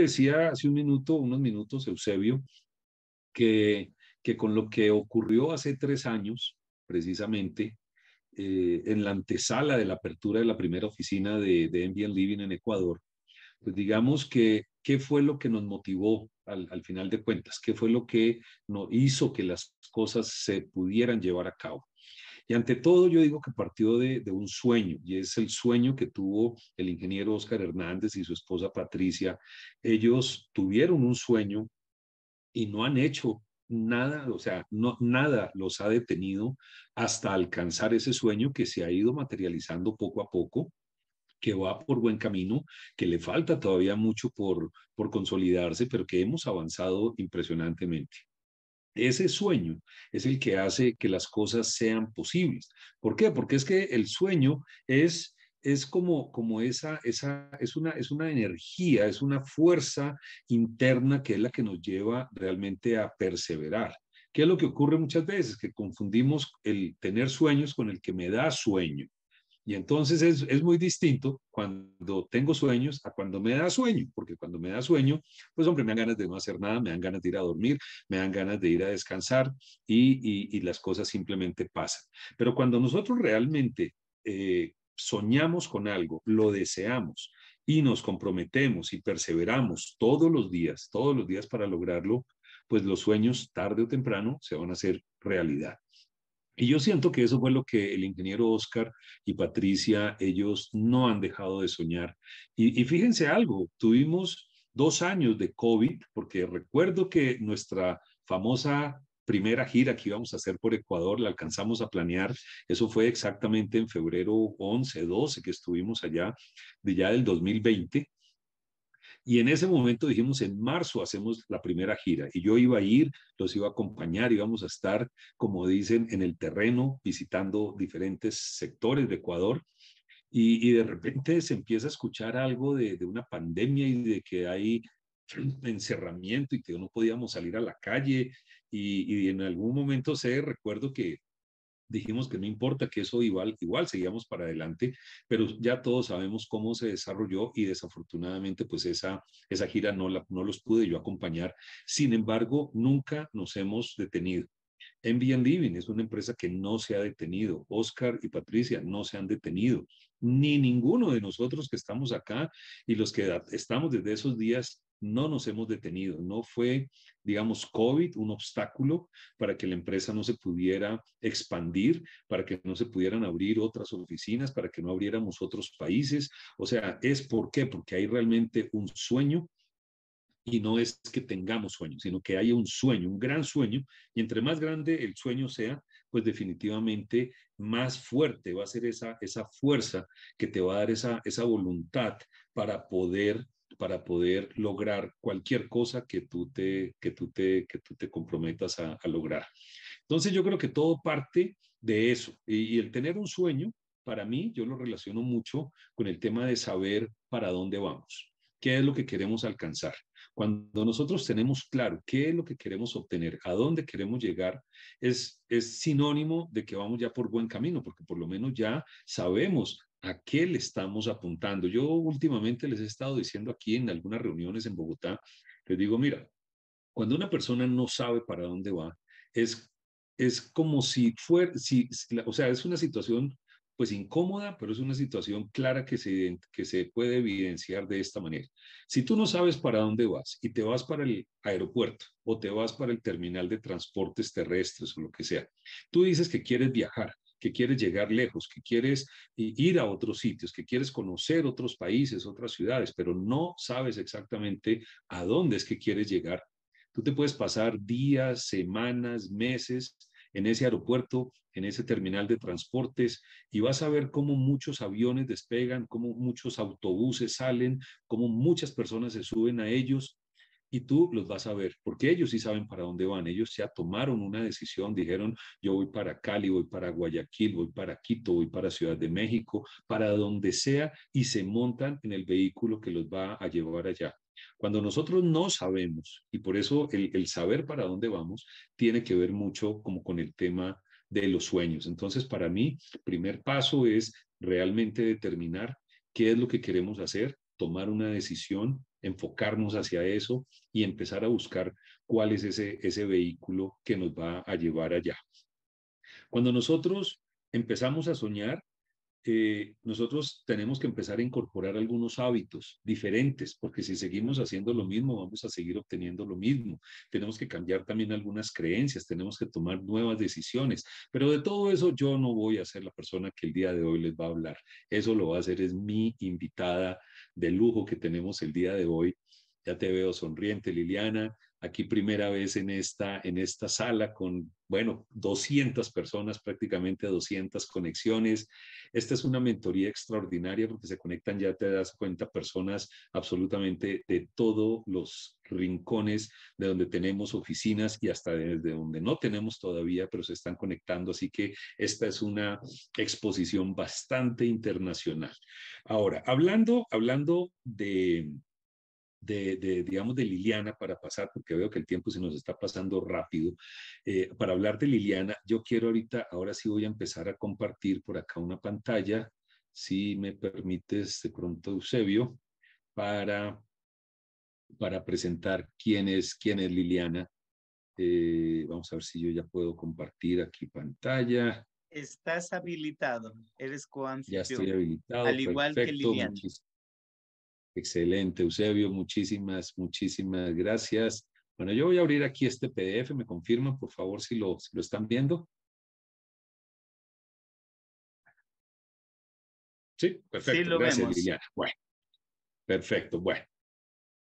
decía hace un minuto, unos minutos, Eusebio, que, que con lo que ocurrió hace tres años, precisamente, eh, en la antesala de la apertura de la primera oficina de, de Living en Ecuador, pues digamos que, ¿qué fue lo que nos motivó al, al final de cuentas? ¿Qué fue lo que nos hizo que las cosas se pudieran llevar a cabo? Y ante todo yo digo que partió de, un sueño, y es el sueño que tuvo el ingeniero Oscar Hernández y su esposa Patricia. Ellos tuvieron un sueño y no han hecho nada, o sea, nada los ha detenido hasta alcanzar ese sueño que se ha ido materializando poco a poco que va por buen camino, que le falta todavía mucho por, por consolidarse, pero que hemos avanzado impresionantemente. Ese sueño es el que hace que las cosas sean posibles. ¿Por qué? Porque es que el sueño es es como, como esa, esa es, una, es una energía, es una fuerza interna que es la que nos lleva realmente a perseverar. ¿Qué es lo que ocurre muchas veces? Que confundimos el tener sueños con el que me da sueño. Y entonces es, muy distinto cuando tengo sueños a cuando me da sueño, porque cuando me da sueño, pues hombre, me dan ganas de no hacer nada, me dan ganas de ir a dormir, me dan ganas de ir a descansar y, las cosas simplemente pasan. Pero cuando nosotros realmente eh, soñamos con algo, lo deseamos y nos comprometemos y perseveramos todos los días, todos los días para lograrlo, pues los sueños tarde o temprano se van a hacer realidad. Y yo siento que eso fue lo que el ingeniero Oscar y Patricia, ellos no han dejado de soñar. Y, fíjense algo, tuvimos dos años de COVID, porque recuerdo que nuestra famosa primera gira que íbamos a hacer por Ecuador, la alcanzamos a planear, eso fue exactamente en febrero 11, 12 que estuvimos allá, de ya del 2020, y en ese momento dijimos, en marzo hacemos la primera gira y yo iba a ir, los iba a acompañar, íbamos a estar, como dicen, en el terreno, visitando diferentes sectores de Ecuador. Y, de repente se empieza a escuchar algo de, una pandemia y de que hay encerramiento y que no podíamos salir a la calle. Y, y en algún momento sé, recuerdo que dijimos que no importa que eso igual, igual seguíamos para adelante, pero ya todos sabemos cómo se desarrolló y desafortunadamente pues esa, esa gira no, la, no los pude yo acompañar. Sin embargo, nunca nos hemos detenido. En Living es una empresa que no se ha detenido. Oscar y Patricia no se han detenido. Ni ninguno de nosotros que estamos acá y los que estamos desde esos días no nos hemos detenido. No fue, digamos, COVID un obstáculo para que la empresa no se pudiera expandir, para que no se pudieran abrir otras oficinas, para que no abriéramos otros países. O sea, es por qué, porque hay realmente un sueño y no es que tengamos sueños, sino que haya un sueño, un gran sueño, y entre más grande el sueño sea, pues definitivamente más fuerte va a ser esa, esa fuerza que te va a dar esa, esa voluntad para poder para poder lograr cualquier cosa que tú te, que tú te, que tú te comprometas a, lograr. Entonces yo creo que todo parte de eso y, y el tener un sueño, para mí yo lo relaciono mucho con el tema de saber para dónde vamos, qué es lo que queremos alcanzar. Cuando nosotros tenemos claro qué es lo que queremos obtener, a dónde queremos llegar, es, es sinónimo de que vamos ya por buen camino, porque por lo menos ya sabemos ¿A qué le estamos apuntando? Yo últimamente les he estado diciendo aquí en algunas reuniones en Bogotá, les digo, mira, cuando una persona no sabe para dónde va, es, es como si fuera, si, o sea, es una situación pues incómoda, pero es una situación clara que se, que se puede evidenciar de esta manera. Si tú no sabes para dónde vas y te vas para el aeropuerto o te vas para el terminal de transportes terrestres o lo que sea, tú dices que quieres viajar, que quieres llegar lejos, que quieres ir a otros sitios, que quieres conocer otros países, otras ciudades, pero no sabes exactamente a dónde es que quieres llegar. Tú te puedes pasar días, semanas, meses en ese aeropuerto, en ese terminal de transportes, y vas a ver cómo muchos aviones despegan, cómo muchos autobuses salen, cómo muchas personas se suben a ellos, y tú los vas a ver, porque ellos sí saben para dónde van, ellos ya tomaron una decisión, dijeron, yo voy para Cali, voy para Guayaquil, voy para Quito, voy para Ciudad de México, para donde sea, y se montan en el vehículo que los va a llevar allá. Cuando nosotros no sabemos, y por eso el, saber para dónde vamos tiene que ver mucho como con el tema de los sueños. Entonces, para mí, primer paso es realmente determinar qué es lo que queremos hacer, tomar una decisión enfocarnos hacia eso y empezar a buscar cuál es ese, ese vehículo que nos va a llevar allá. Cuando nosotros empezamos a soñar, eh, nosotros tenemos que empezar a incorporar algunos hábitos diferentes, porque si seguimos haciendo lo mismo, vamos a seguir obteniendo lo mismo. Tenemos que cambiar también algunas creencias, tenemos que tomar nuevas decisiones, pero de todo eso yo no voy a ser la persona que el día de hoy les va a hablar. Eso lo va a hacer es mi invitada de lujo que tenemos el día de hoy. Ya te veo sonriente, Liliana aquí primera vez en esta, en esta sala con, bueno, 200 personas, prácticamente 200 conexiones. Esta es una mentoría extraordinaria porque se conectan, ya te das cuenta, personas absolutamente de todos los rincones de donde tenemos oficinas y hasta desde donde no tenemos todavía, pero se están conectando. Así que esta es una exposición bastante internacional. Ahora, hablando, hablando de de, digamos, de Liliana para pasar, porque veo que el tiempo se nos está pasando rápido. Eh, para hablar de Liliana, yo quiero ahorita, ahora sí voy a empezar a compartir por acá una pantalla, si me permites de pronto, Eusebio, para, para presentar quién es, quién es Liliana. Eh, vamos a ver si yo ya puedo compartir aquí pantalla. Estás habilitado, eres coanfitrión. Ya estoy habilitado. Al igual que Excelente, Eusebio, muchísimas, muchísimas gracias. Bueno, yo voy a abrir aquí este PDF, me confirman por favor si lo, lo están viendo. Sí, perfecto. Sí, lo vemos. Liliana. Bueno, perfecto, bueno.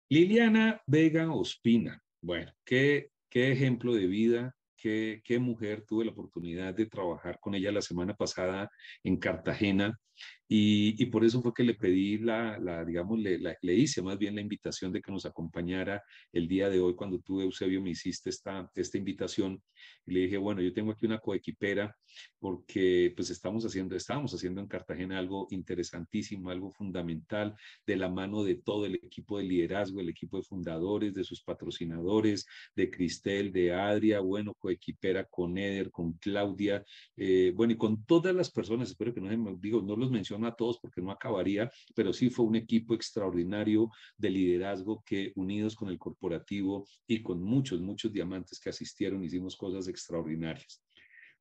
Liliana Vega Ospina, bueno, qué, qué ejemplo de vida, qué, qué mujer. Tuve la oportunidad de trabajar con ella la semana pasada en Cartagena y, por eso fue que le pedí la, digamos, le, hice más bien la invitación de que nos acompañara el día de hoy cuando tú, Eusebio, me hiciste esta, esta invitación. Y le dije, bueno, yo tengo aquí una coequipera porque pues estamos haciendo, estábamos haciendo en Cartagena algo interesantísimo, algo fundamental de la mano de todo el equipo de liderazgo, el equipo de fundadores, de sus patrocinadores, de Cristel, de Adria, bueno, coequipera con Eder, con Claudia, eh, bueno, y con todas las personas, espero que no digo, no los menciono a todos porque no acabaría, pero sí fue un equipo extraordinario de liderazgo que unidos con el corporativo y con muchos, muchos diamantes que asistieron, hicimos cosas extraordinarias.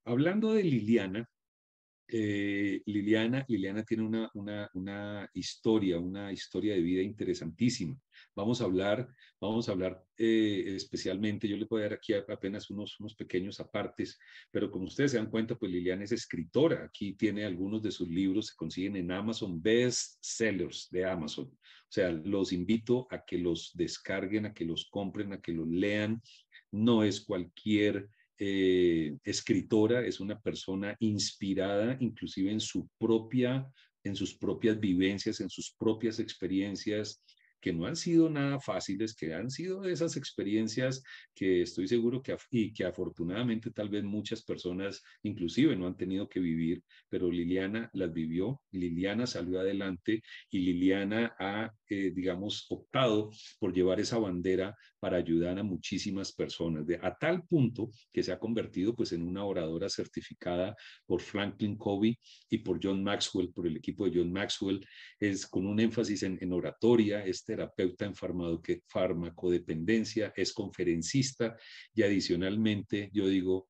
Hablando de Liliana, eh, Liliana, Liliana tiene una, historia, una historia de vida interesantísima. Vamos a hablar, vamos a hablar eh, especialmente, yo le voy a dar aquí apenas unos, unos pequeños apartes, pero como ustedes se dan cuenta, pues Liliana es escritora. Aquí tiene algunos de sus libros, se consiguen en Amazon, best sellers de Amazon. O sea, los invito a que los descarguen, a que los compren, a que los lean. No es cualquier eh, escritora, es una persona inspirada inclusive en su propia en sus propias vivencias, en sus propias experiencias, que no han sido nada fáciles, que han sido esas experiencias que estoy seguro que, y que afortunadamente tal vez muchas personas inclusive no han tenido que vivir, pero Liliana las vivió, Liliana salió adelante y Liliana ha, eh, digamos, optado por llevar esa bandera para ayudar a muchísimas personas, de, a tal punto que se ha convertido pues en una oradora certificada por Franklin Covey y por John Maxwell, por el equipo de John Maxwell, es con un énfasis en, en oratoria, este terapeuta en farmacodependencia, es conferencista y adicionalmente yo digo,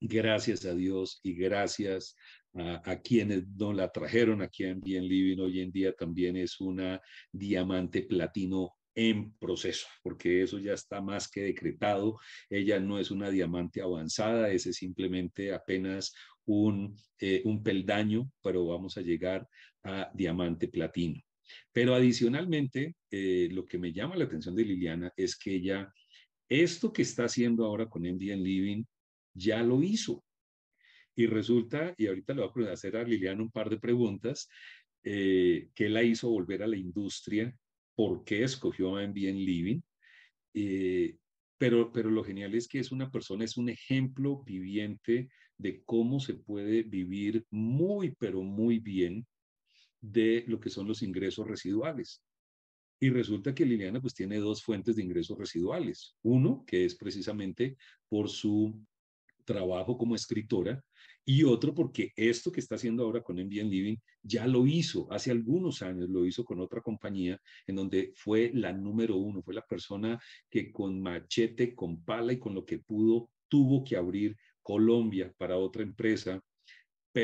gracias a Dios y gracias a, quienes nos la trajeron aquí en Bien Living hoy en día también es una diamante platino en proceso, porque eso ya está más que decretado. Ella no es una diamante avanzada, ese es simplemente apenas un eh, peldaño, pero vamos a llegar a diamante platino. Pero adicionalmente, eh, lo que me llama la atención de Liliana es que ella, esto que está haciendo ahora con Indian Living, ya lo hizo. Y resulta, y ahorita le voy a hacer a Liliana un par de preguntas, eh, que ¿qué la hizo volver a la industria? ¿Por qué escogió a Living? Eh, pero, pero lo genial es que es una persona, es un ejemplo viviente de cómo se puede vivir muy, pero muy bien de lo que son los ingresos residuales. Y resulta que Liliana pues tiene dos fuentes de ingresos residuales. Uno, que es precisamente por su trabajo como escritora, y otro porque esto que está haciendo ahora con Envian Living ya lo hizo, hace algunos años lo hizo con otra compañía en donde fue la número uno, fue la persona que con machete, con pala y con lo que pudo, tuvo que abrir Colombia para otra empresa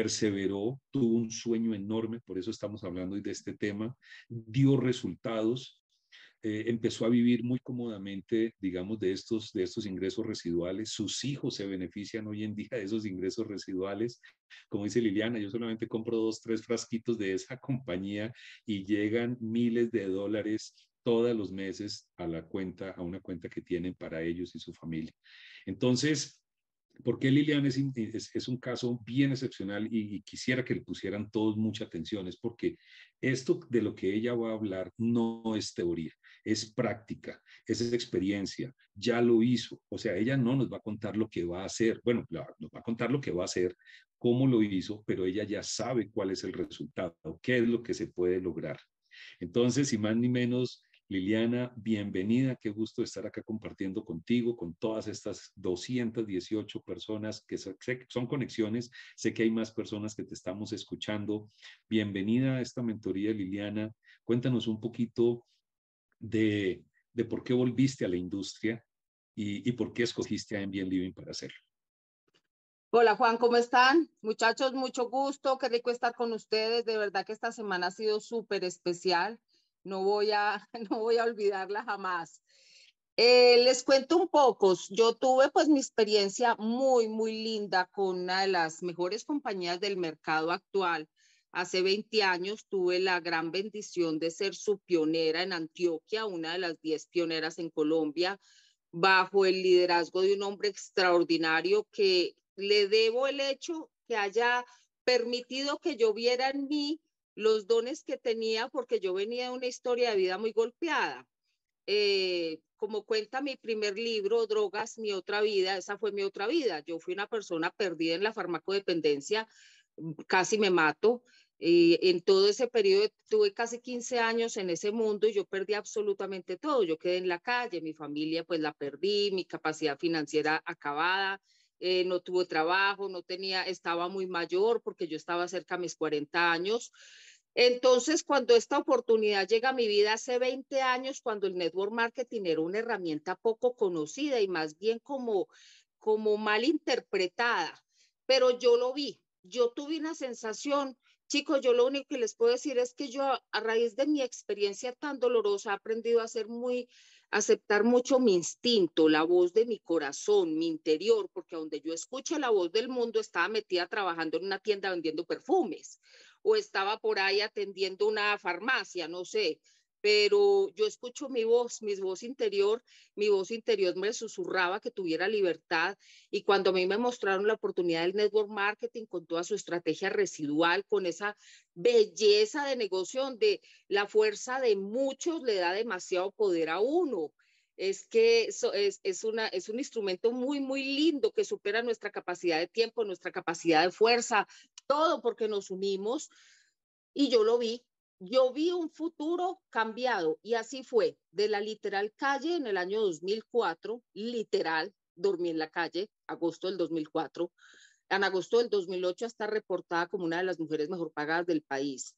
perseveró, tuvo un sueño enorme, por eso estamos hablando hoy de este tema, dio resultados, eh, empezó a vivir muy cómodamente, digamos, de estos, de estos ingresos residuales. Sus hijos se benefician hoy en día de esos ingresos residuales. Como dice Liliana, yo solamente compro dos, tres frasquitos de esa compañía y llegan miles de dólares todos los meses a la cuenta, a una cuenta que tienen para ellos y su familia. Entonces, porque Lilian eh, es, un caso bien excepcional y, quisiera que le pusieran todos mucha atención, es porque esto de lo que ella va a hablar no es teoría, es práctica, es experiencia, ya lo hizo, o sea, ella no nos va a contar lo que va a hacer, bueno, nos va a contar lo que va a hacer, cómo lo hizo, pero ella ya sabe cuál es el resultado, qué es lo que se puede lograr. Entonces, si más ni menos, Liliana, bienvenida, qué gusto estar acá compartiendo contigo, con todas estas 218 personas que son conexiones. Sé que hay más personas que te estamos escuchando. Bienvenida a esta mentoría, Liliana. Cuéntanos un poquito de, por qué volviste a la industria y, por qué escogiste a Ambient Living para hacerlo. Hola Juan, ¿cómo están? Muchachos, mucho gusto, qué rico estar con ustedes. De verdad que esta semana ha sido súper especial no voy a, no voy a olvidarla jamás. Eh, les cuento un poco, yo tuve pues mi experiencia muy, muy linda con una de las mejores compañías del mercado actual. Hace 20 años tuve la gran bendición de ser su pionera en Antioquia, una de las 10 pioneras en Colombia, bajo el liderazgo de un hombre extraordinario que le debo el hecho que haya permitido que yo viera en mí los dones que tenía, porque yo venía de una historia de vida muy golpeada. Eh, como cuenta mi primer libro, Drogas, mi otra vida, esa fue mi otra vida. Yo fui una persona perdida en la farmacodependencia, casi me mato. en todo ese periodo tuve casi 15 años en ese mundo y yo perdí absolutamente todo. Yo quedé en la calle, mi familia pues la perdí, mi capacidad financiera acabada, eh, no tuvo trabajo, no tenía, estaba muy mayor porque yo estaba cerca de mis 40 años. Entonces, cuando esta oportunidad llega a mi vida hace 20 años, cuando el network marketing era una herramienta poco conocida y más bien como, como mal interpretada, pero yo lo vi, yo tuve una sensación, chicos, yo lo único que les puedo decir es que yo a raíz de mi experiencia tan dolorosa he aprendido a ser muy aceptar mucho mi instinto, la voz de mi corazón, mi interior, porque donde yo escuché la voz del mundo estaba metida trabajando en una tienda vendiendo perfumes o estaba por ahí atendiendo una farmacia, no sé, pero yo escucho mi voz, mi voz interior, mi voz interior me susurraba que tuviera libertad y cuando a mí me mostraron la oportunidad del network marketing con toda su estrategia residual, con esa belleza de negocio donde la fuerza de muchos le da demasiado poder a uno. Es que eso es, una, es un instrumento muy, muy lindo que supera nuestra capacidad de tiempo, nuestra capacidad de fuerza, todo porque nos unimos. Y yo lo vi, yo vi un futuro cambiado y así fue, de la literal calle en el año 2004, literal, dormí en la calle, agosto del 2004, en agosto del 2008 está reportada como una de las mujeres mejor pagadas del país.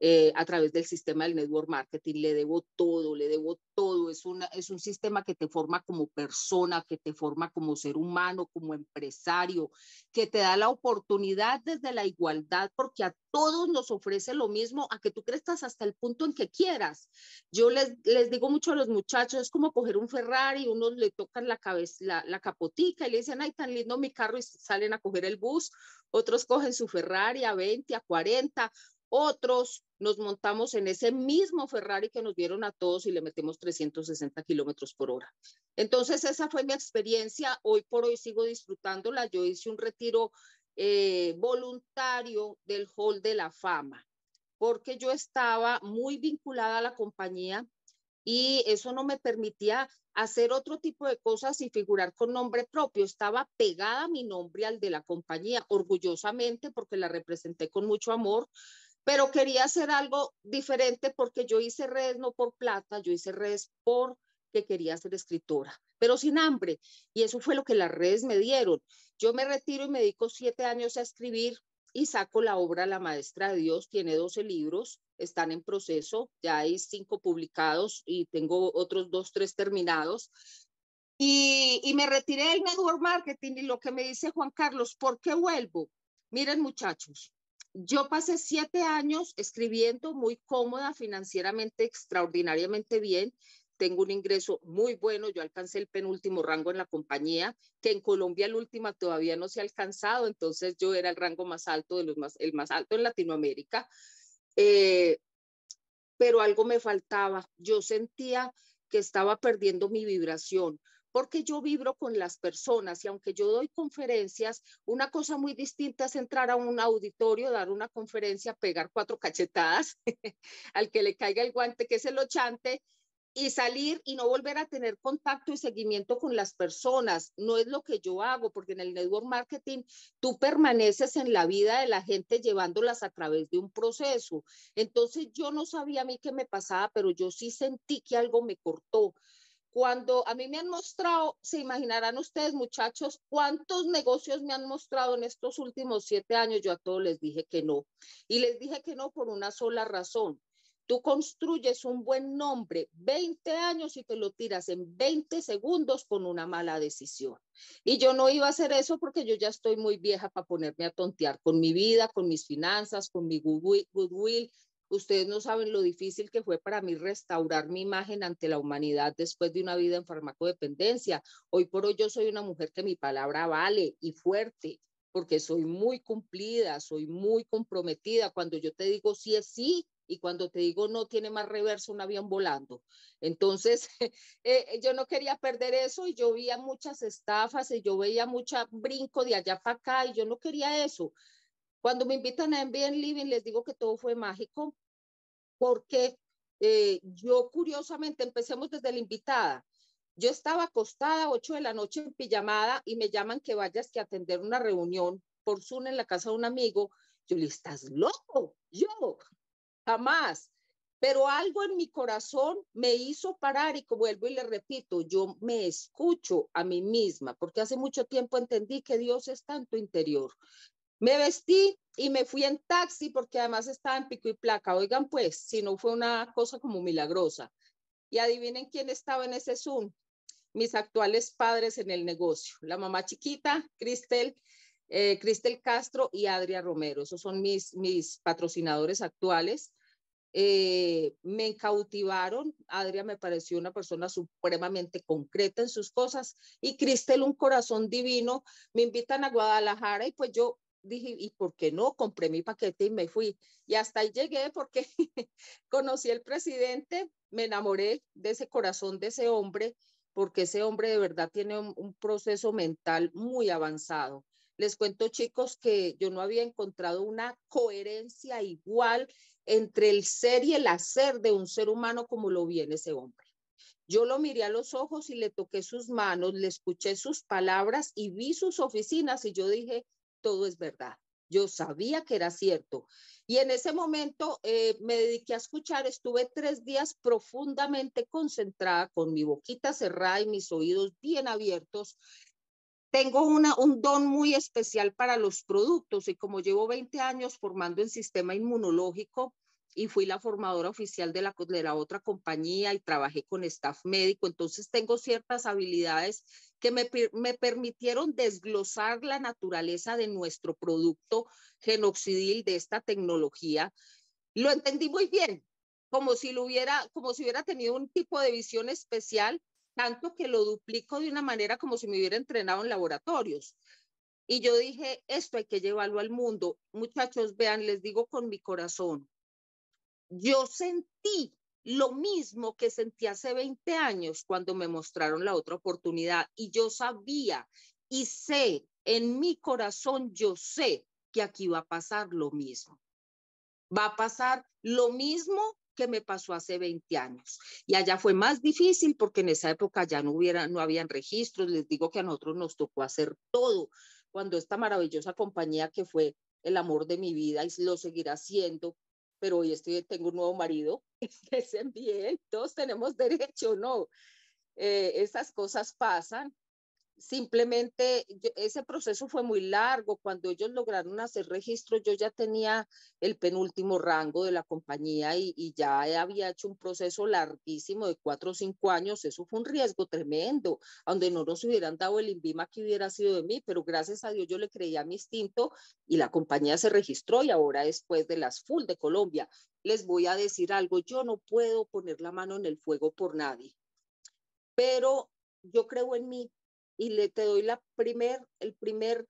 Eh, a través del sistema del network marketing, le debo todo, le debo todo, es, una, es un sistema que te forma como persona, que te forma como ser humano, como empresario, que te da la oportunidad desde la igualdad, porque a todos nos ofrece lo mismo, a que tú crezcas hasta el punto en que quieras. Yo les, les digo mucho a los muchachos, es como coger un Ferrari, unos le tocan la, cabeza, la, la capotica y le dicen, ay, tan lindo mi carro y salen a coger el bus, otros cogen su Ferrari a 20, a 40, otros nos montamos en ese mismo Ferrari que nos dieron a todos y le metemos 360 kilómetros por hora. Entonces, esa fue mi experiencia. Hoy por hoy sigo disfrutándola. Yo hice un retiro eh, voluntario del Hall de la Fama, porque yo estaba muy vinculada a la compañía y eso no me permitía hacer otro tipo de cosas y figurar con nombre propio. Estaba pegada mi nombre al de la compañía, orgullosamente, porque la representé con mucho amor pero quería hacer algo diferente porque yo hice redes no por plata, yo hice redes porque quería ser escritora, pero sin hambre. Y eso fue lo que las redes me dieron. Yo me retiro y me dedico siete años a escribir y saco la obra La Maestra de Dios, tiene 12 libros, están en proceso, ya hay cinco publicados y tengo otros dos, tres terminados. Y, me retiré del network marketing y lo que me dice Juan Carlos, ¿por qué vuelvo? Miren muchachos, yo pasé siete años escribiendo muy cómoda financieramente, extraordinariamente bien. Tengo un ingreso muy bueno. Yo alcancé el penúltimo rango en la compañía, que en Colombia el último todavía no se ha alcanzado. Entonces yo era el rango más alto, de el más alto en Latinoamérica. Eh, pero algo me faltaba. Yo sentía que estaba perdiendo mi vibración porque yo vibro con las personas y aunque yo doy conferencias, una cosa muy distinta es entrar a un auditorio, dar una conferencia, pegar cuatro cachetadas al que le caiga el guante, que es el ochante, y salir y no volver a tener contacto y seguimiento con las personas. No es lo que yo hago, porque en el network marketing tú permaneces en la vida de la gente llevándolas a través de un proceso. Entonces yo no sabía a mí qué me pasaba, pero yo sí sentí que algo me cortó. Cuando a mí me han mostrado, se imaginarán ustedes muchachos, cuántos negocios me han mostrado en estos últimos siete años, yo a todos les dije que no. Y les dije que no por una sola razón. Tú construyes un buen nombre 20 años y te lo tiras en 20 segundos con una mala decisión. Y yo no iba a hacer eso porque yo ya estoy muy vieja para ponerme a tontear con mi vida, con mis finanzas, con mi goodwill, Ustedes no saben lo difícil que fue para mí restaurar mi imagen ante la humanidad después de una vida en farmacodependencia. Hoy por hoy yo soy una mujer que mi palabra vale y fuerte, porque soy muy cumplida, soy muy comprometida. Cuando yo te digo sí es sí, y cuando te digo no tiene más reverso un avión volando. Entonces, eh, eh, yo no quería perder eso y yo veía muchas estafas y yo veía mucha brinco de allá para acá y yo no quería eso. Cuando me invitan a bien Living, les digo que todo fue mágico, porque eh, yo curiosamente, empecemos desde la invitada. Yo estaba acostada a 8 de la noche en pijamada y me llaman que vayas que atender una reunión por Zoom en la casa de un amigo. Yo le estás loco, yo, jamás. Pero algo en mi corazón me hizo parar y como vuelvo y le repito, yo me escucho a mí misma, porque hace mucho tiempo entendí que Dios es tanto interior, me vestí y me fui en taxi porque además estaba en pico y placa. Oigan, pues, si no fue una cosa como milagrosa. Y adivinen quién estaba en ese Zoom. Mis actuales padres en el negocio. La mamá chiquita, Cristel, eh, Cristel Castro y Adria Romero. Esos son mis, mis patrocinadores actuales. Eh, me cautivaron. Adria me pareció una persona supremamente concreta en sus cosas y Cristel un corazón divino. Me invitan a Guadalajara y pues yo dije, ¿y por qué no? Compré mi paquete y me fui. Y hasta ahí llegué porque conocí al presidente, me enamoré de ese corazón, de ese hombre, porque ese hombre de verdad tiene un, proceso mental muy avanzado. Les cuento, chicos, que yo no había encontrado una coherencia igual entre el ser y el hacer de un ser humano como lo vi en ese hombre. Yo lo miré a los ojos y le toqué sus manos, le escuché sus palabras y vi sus oficinas y yo dije, todo es verdad. Yo sabía que era cierto. Y en ese momento eh, me dediqué a escuchar, estuve tres días profundamente concentrada, con mi boquita cerrada y mis oídos bien abiertos. Tengo una, un don muy especial para los productos y como llevo 20 años formando en sistema inmunológico, y fui la formadora oficial de la, de la otra compañía y trabajé con staff médico, entonces tengo ciertas habilidades que me, permitieron desglosar la naturaleza de nuestro producto genoxidil, de esta tecnología, lo entendí muy bien, como si, lo hubiera, como si hubiera tenido un tipo de visión especial, tanto que lo duplico de una manera como si me hubiera entrenado en laboratorios. Y yo dije, esto hay que llevarlo al mundo. Muchachos, vean, les digo con mi corazón, yo sentí lo mismo que sentí hace 20 años cuando me mostraron la otra oportunidad y yo sabía y sé, en mi corazón yo sé que aquí va a pasar lo mismo. Va a pasar lo mismo que me pasó hace 20 años. Y allá fue más difícil porque en esa época ya no, hubiera, no habían registros. Les digo que a nosotros nos tocó hacer todo. Cuando esta maravillosa compañía que fue el amor de mi vida y lo seguirá siendo, pero hoy estoy, tengo un nuevo marido, Es bien, todos tenemos derecho, ¿no? Eh, esas cosas pasan, simplemente ese proceso fue muy largo. Cuando ellos lograron hacer registro, yo ya tenía el penúltimo rango de la compañía y, ya había hecho un proceso larguísimo de cuatro o cinco años. Eso fue un riesgo tremendo, donde no nos hubieran dado el INVIMA que hubiera sido de mí, pero gracias a Dios yo le creía a mi instinto y la compañía se registró y ahora después de las full de Colombia. Les voy a decir algo, yo no puedo poner la mano en el fuego por nadie, pero yo creo en mí y le te doy la primer, el primer,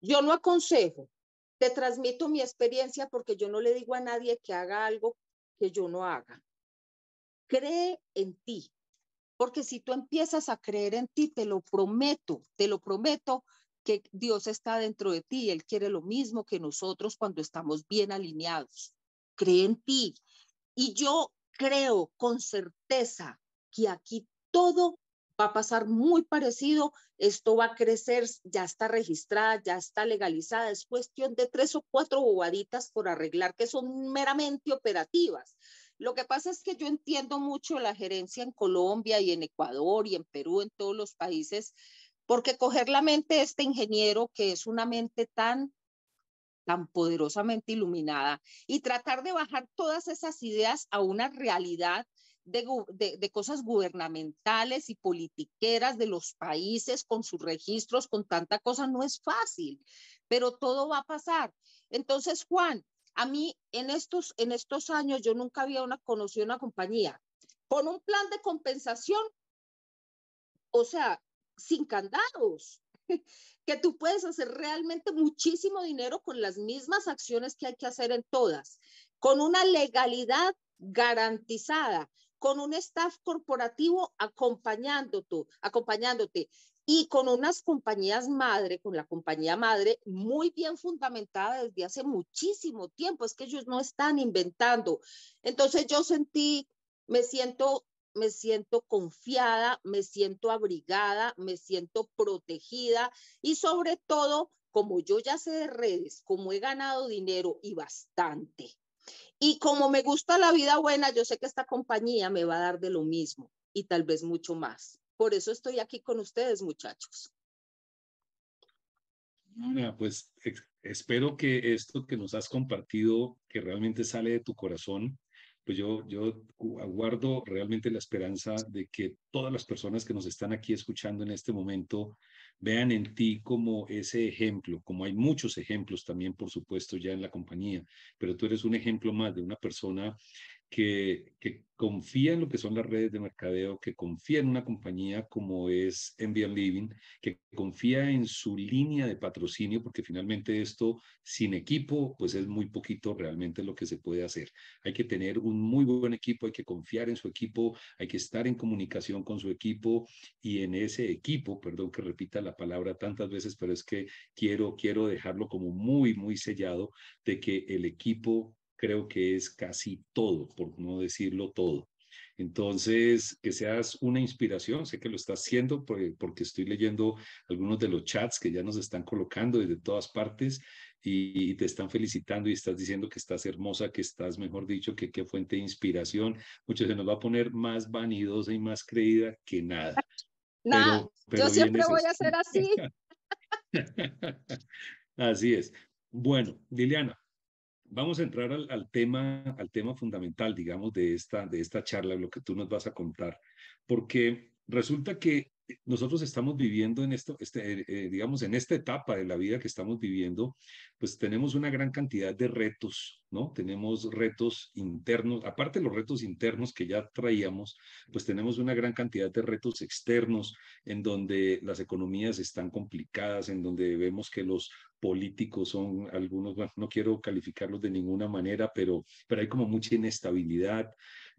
yo no aconsejo, te transmito mi experiencia porque yo no le digo a nadie que haga algo que yo no haga. Cree en ti, porque si tú empiezas a creer en ti, te lo prometo, te lo prometo que Dios está dentro de ti, y Él quiere lo mismo que nosotros cuando estamos bien alineados. Cree en ti. Y yo creo con certeza que aquí todo va a pasar muy parecido, esto va a crecer, ya está registrada, ya está legalizada, es cuestión de tres o cuatro bobaditas por arreglar que son meramente operativas. Lo que pasa es que yo entiendo mucho la gerencia en Colombia y en Ecuador y en Perú, en todos los países, porque coger la mente de este ingeniero, que es una mente tan tan poderosamente iluminada y tratar de bajar todas esas ideas a una realidad de, cosas gubernamentales y politiqueras de los países con sus registros, con tanta cosa, no es fácil, pero todo va a pasar. Entonces, Juan, a mí en estos, en estos años yo nunca había una, conocido una compañía con un plan de compensación, o sea, sin candados, que tú puedes hacer realmente muchísimo dinero con las mismas acciones que hay que hacer en todas, con una legalidad garantizada, con un staff corporativo acompañándote, acompañándote y con unas compañías madre, con la compañía madre muy bien fundamentada desde hace muchísimo tiempo, es que ellos no están inventando. Entonces yo sentí, me siento me siento confiada, me siento abrigada, me siento protegida y sobre todo, como yo ya sé de redes, como he ganado dinero y bastante, y como me gusta la vida buena, yo sé que esta compañía me va a dar de lo mismo y tal vez mucho más. Por eso estoy aquí con ustedes, muchachos. pues espero que esto que nos has compartido, que realmente sale de tu corazón, pues yo, yo aguardo realmente la esperanza de que todas las personas que nos están aquí escuchando en este momento vean en ti como ese ejemplo, como hay muchos ejemplos también, por supuesto, ya en la compañía, pero tú eres un ejemplo más de una persona que, confía en lo que son las redes de mercadeo, que confía en una compañía como es Envian Living, que confía en su línea de patrocinio, porque finalmente esto sin equipo, pues es muy poquito realmente lo que se puede hacer. Hay que tener un muy buen equipo, hay que confiar en su equipo, hay que estar en comunicación con su equipo y en ese equipo, perdón que repita la palabra tantas veces, pero es que quiero, quiero dejarlo como muy, muy sellado de que el equipo creo que es casi todo, por no decirlo todo. Entonces, que seas una inspiración, sé que lo estás haciendo porque estoy leyendo algunos de los chats que ya nos están colocando desde todas partes y te están felicitando y estás diciendo que estás hermosa, que estás, mejor dicho, que qué fuente de inspiración. Muchos se nos va a poner más vanidosa y más creída que nada. No, yo siempre voy a ser así. así es. Bueno, Liliana, vamos a entrar al, tema, al tema fundamental, digamos, de esta, de esta charla, lo que tú nos vas a contar, porque resulta que nosotros estamos viviendo en este, eh, eh, en esta etapa de la vida que estamos viviendo, pues tenemos una gran cantidad de retos, ¿no? Tenemos retos internos, aparte de los retos internos que ya traíamos, pues tenemos una gran cantidad de retos externos en donde las economías están complicadas, en donde vemos que los políticos, son algunos, no quiero calificarlos de ninguna manera, pero, pero hay como mucha inestabilidad,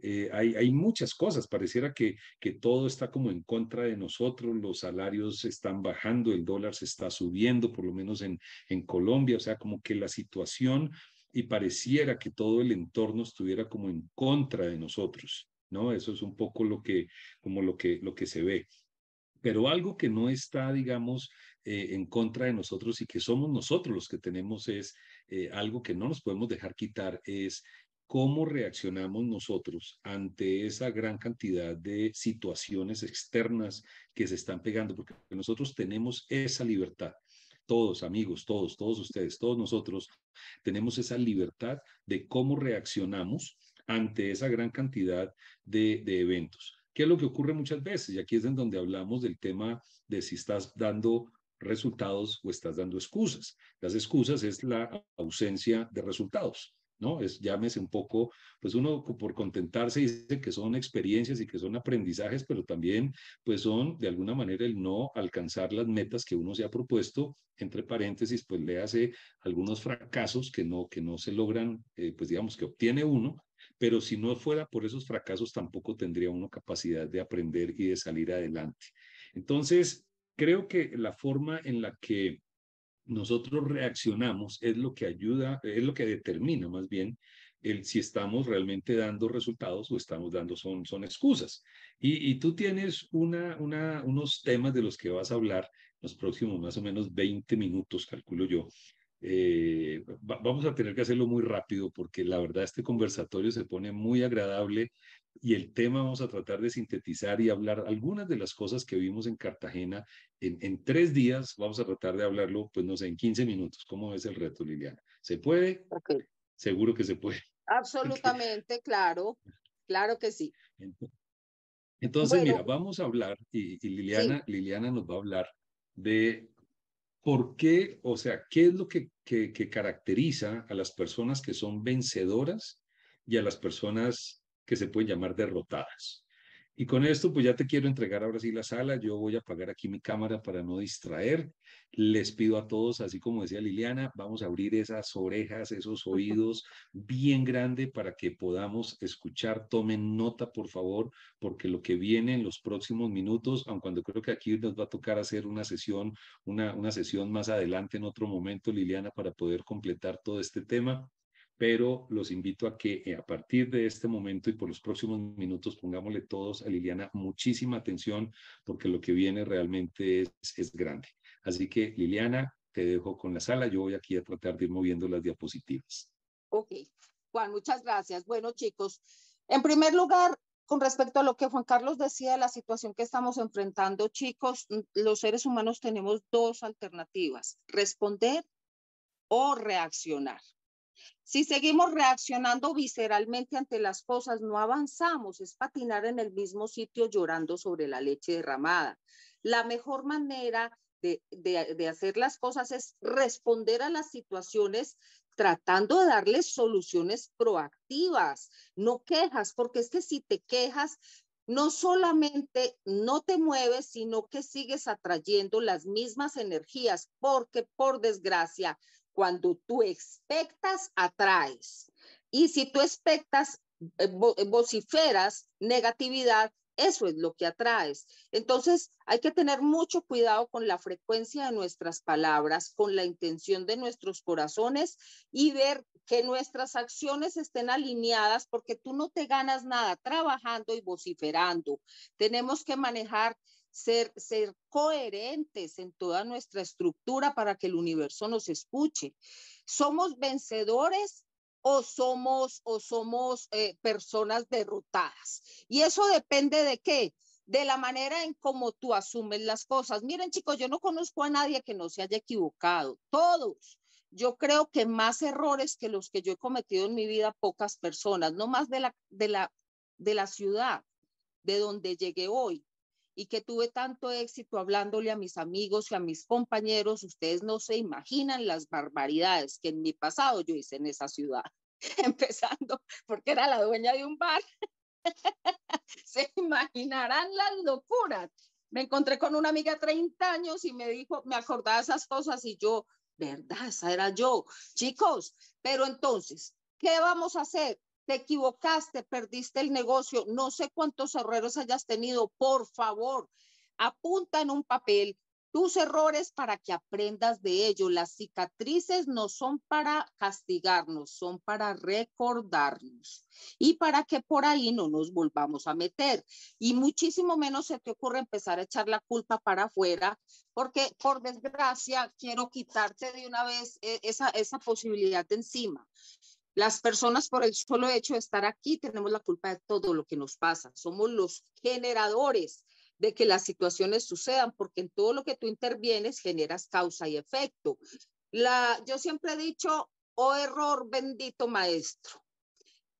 eh, hay, hay muchas cosas, pareciera que, que todo está como en contra de nosotros, los salarios están bajando, el dólar se está subiendo, por lo menos en, en Colombia, o sea, como que la situación y pareciera que todo el entorno estuviera como en contra de nosotros, ¿no? Eso es un poco lo que, como lo que, lo que se ve. Pero algo que no está, digamos, eh, en contra de nosotros y que somos nosotros los que tenemos es eh, algo que no nos podemos dejar quitar, es cómo reaccionamos nosotros ante esa gran cantidad de situaciones externas que se están pegando, porque nosotros tenemos esa libertad todos, amigos, todos, todos ustedes, todos nosotros, tenemos esa libertad de cómo reaccionamos ante esa gran cantidad de, de, eventos. ¿Qué es lo que ocurre muchas veces? Y aquí es en donde hablamos del tema de si estás dando resultados o estás dando excusas. Las excusas es la ausencia de resultados, ¿no? Es llámese un poco, pues uno por contentarse dice que son experiencias y que son aprendizajes, pero también pues son de alguna manera el no alcanzar las metas que uno se ha propuesto, entre paréntesis, pues le hace algunos fracasos que no, que no se logran, eh, pues digamos que obtiene uno, pero si no fuera por esos fracasos tampoco tendría uno capacidad de aprender y de salir adelante. Entonces, Creo que la forma en la que nosotros reaccionamos es lo que ayuda, es lo que determina más bien el, si estamos realmente dando resultados o estamos dando son, son excusas. Y, tú tienes unos temas de los que vas a hablar los próximos más o menos 20 minutos, calculo yo. Eh, vamos a tener que hacerlo muy rápido porque la verdad este conversatorio se pone muy agradable y el tema vamos a tratar de sintetizar y hablar algunas de las cosas que vimos en Cartagena en, en tres días. Vamos a tratar de hablarlo, pues no sé, en 15 minutos. ¿Cómo es el reto, Liliana? ¿Se puede? Okay. Seguro que se puede. Absolutamente, claro. Claro que sí. Entonces, mira, vamos a hablar y, Liliana, Liliana nos va a hablar de por qué, o sea, qué es lo que, que, que caracteriza a las personas que son vencedoras y a las personas que se pueden llamar derrotadas. Y con esto, pues ya te quiero entregar ahora sí la sala. Yo voy a apagar aquí mi cámara para no distraer. Les pido a todos, así como decía Liliana, vamos a abrir esas orejas, esos oídos bien grande para que podamos escuchar. Tomen nota, por favor, porque lo que viene en los próximos minutos, aunque cuando creo que aquí nos va a tocar hacer una sesión, una, una sesión más adelante en otro momento, Liliana, para poder completar todo este tema pero los invito a que eh, a partir de este momento y por los próximos minutos pongámosle todos a Liliana muchísima atención porque lo que viene realmente es, grande. Así que Liliana, te dejo con la sala, yo voy aquí a tratar de ir moviendo las diapositivas. Ok, Juan, muchas gracias. Bueno chicos, en primer lugar, con respecto a lo que Juan Carlos decía de la situación que estamos enfrentando, chicos, los seres humanos tenemos dos alternativas, responder o reaccionar. Si seguimos reaccionando visceralmente ante las cosas, no avanzamos, es patinar en el mismo sitio llorando sobre la leche derramada. La mejor manera de, hacer las cosas es responder a las situaciones tratando de darles soluciones proactivas, no quejas, porque es que si te quejas, no solamente no te mueves, sino que sigues atrayendo las mismas energías, porque por desgracia cuando tú expectas, atraes. Y si tú expectas, eh, eh, vociferas negatividad, eso es lo que atraes. Entonces, hay que tener mucho cuidado con la frecuencia de nuestras palabras, con la intención de nuestros corazones y ver que nuestras acciones estén alineadas porque tú no te ganas nada trabajando y vociferando. Tenemos que manejar ser, ser coherentes en toda nuestra estructura para que el universo nos escuche. ¿Somos vencedores o somos, o somos eh, personas derrotadas? Y eso depende de qué? de la manera en cómo tú asumes las cosas. Miren, chicos, yo no conozco a nadie que no se haya equivocado. Todos. Yo creo que más errores que los que yo he cometido en mi vida, pocas personas, no más de la, de la, de la ciudad de donde llegué hoy y que tuve tanto éxito hablándole a mis amigos y a mis compañeros, ustedes no se imaginan las barbaridades que en mi pasado yo hice en esa ciudad, empezando porque era la dueña de un bar. se imaginarán las locuras. Me encontré con una amiga de 30 años y me dijo, me acordaba de esas cosas y yo, ¿verdad? Esa era yo. Chicos, pero entonces, ¿qué vamos a hacer? te equivocaste, perdiste el negocio, no sé cuántos errores hayas tenido, por favor, apunta en un papel tus errores para que aprendas de ello. Las cicatrices no son para castigarnos, son para recordarnos y para que por ahí no nos volvamos a meter. Y muchísimo menos se te ocurre empezar a echar la culpa para afuera, porque por desgracia quiero quitarte de una vez eh, esa, esa posibilidad de encima. Las personas por el solo hecho de estar aquí tenemos la culpa de todo lo que nos pasa. Somos los generadores de que las situaciones sucedan, porque en todo lo que tú intervienes generas causa y efecto. La, yo siempre he dicho, oh error bendito maestro.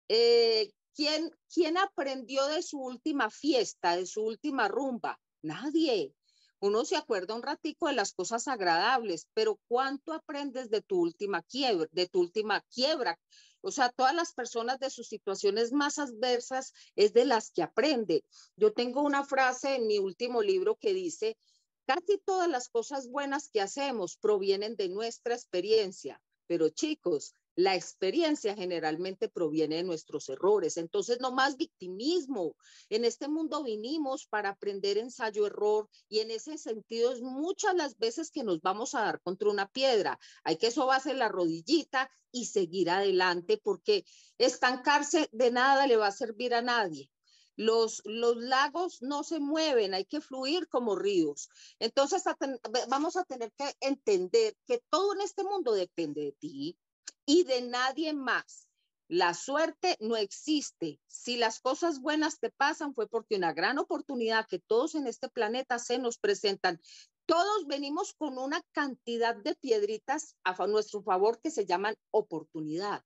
Eh, ¿quién, aprendió de su última fiesta, de su última rumba? Nadie. Uno se acuerda un ratico de las cosas agradables, pero ¿cuánto aprendes de tu última de tu última quiebra? O sea, todas las personas de sus situaciones más adversas es de las que aprende. Yo tengo una frase en mi último libro que dice, casi todas las cosas buenas que hacemos provienen de nuestra experiencia, pero chicos, la experiencia generalmente proviene de nuestros errores, entonces no más victimismo. En este mundo vinimos para aprender ensayo-error y en ese sentido es muchas las veces que nos vamos a dar contra una piedra. Hay que sobarse la rodillita y seguir adelante porque estancarse de nada le va a servir a nadie. Los, los, lagos no se mueven, hay que fluir como ríos. Entonces vamos a tener que entender que todo en este mundo depende de ti y de nadie más. La suerte no existe. Si las cosas buenas te pasan fue porque una gran oportunidad que todos en este planeta se nos presentan. Todos venimos con una cantidad de piedritas a nuestro favor que se llaman oportunidad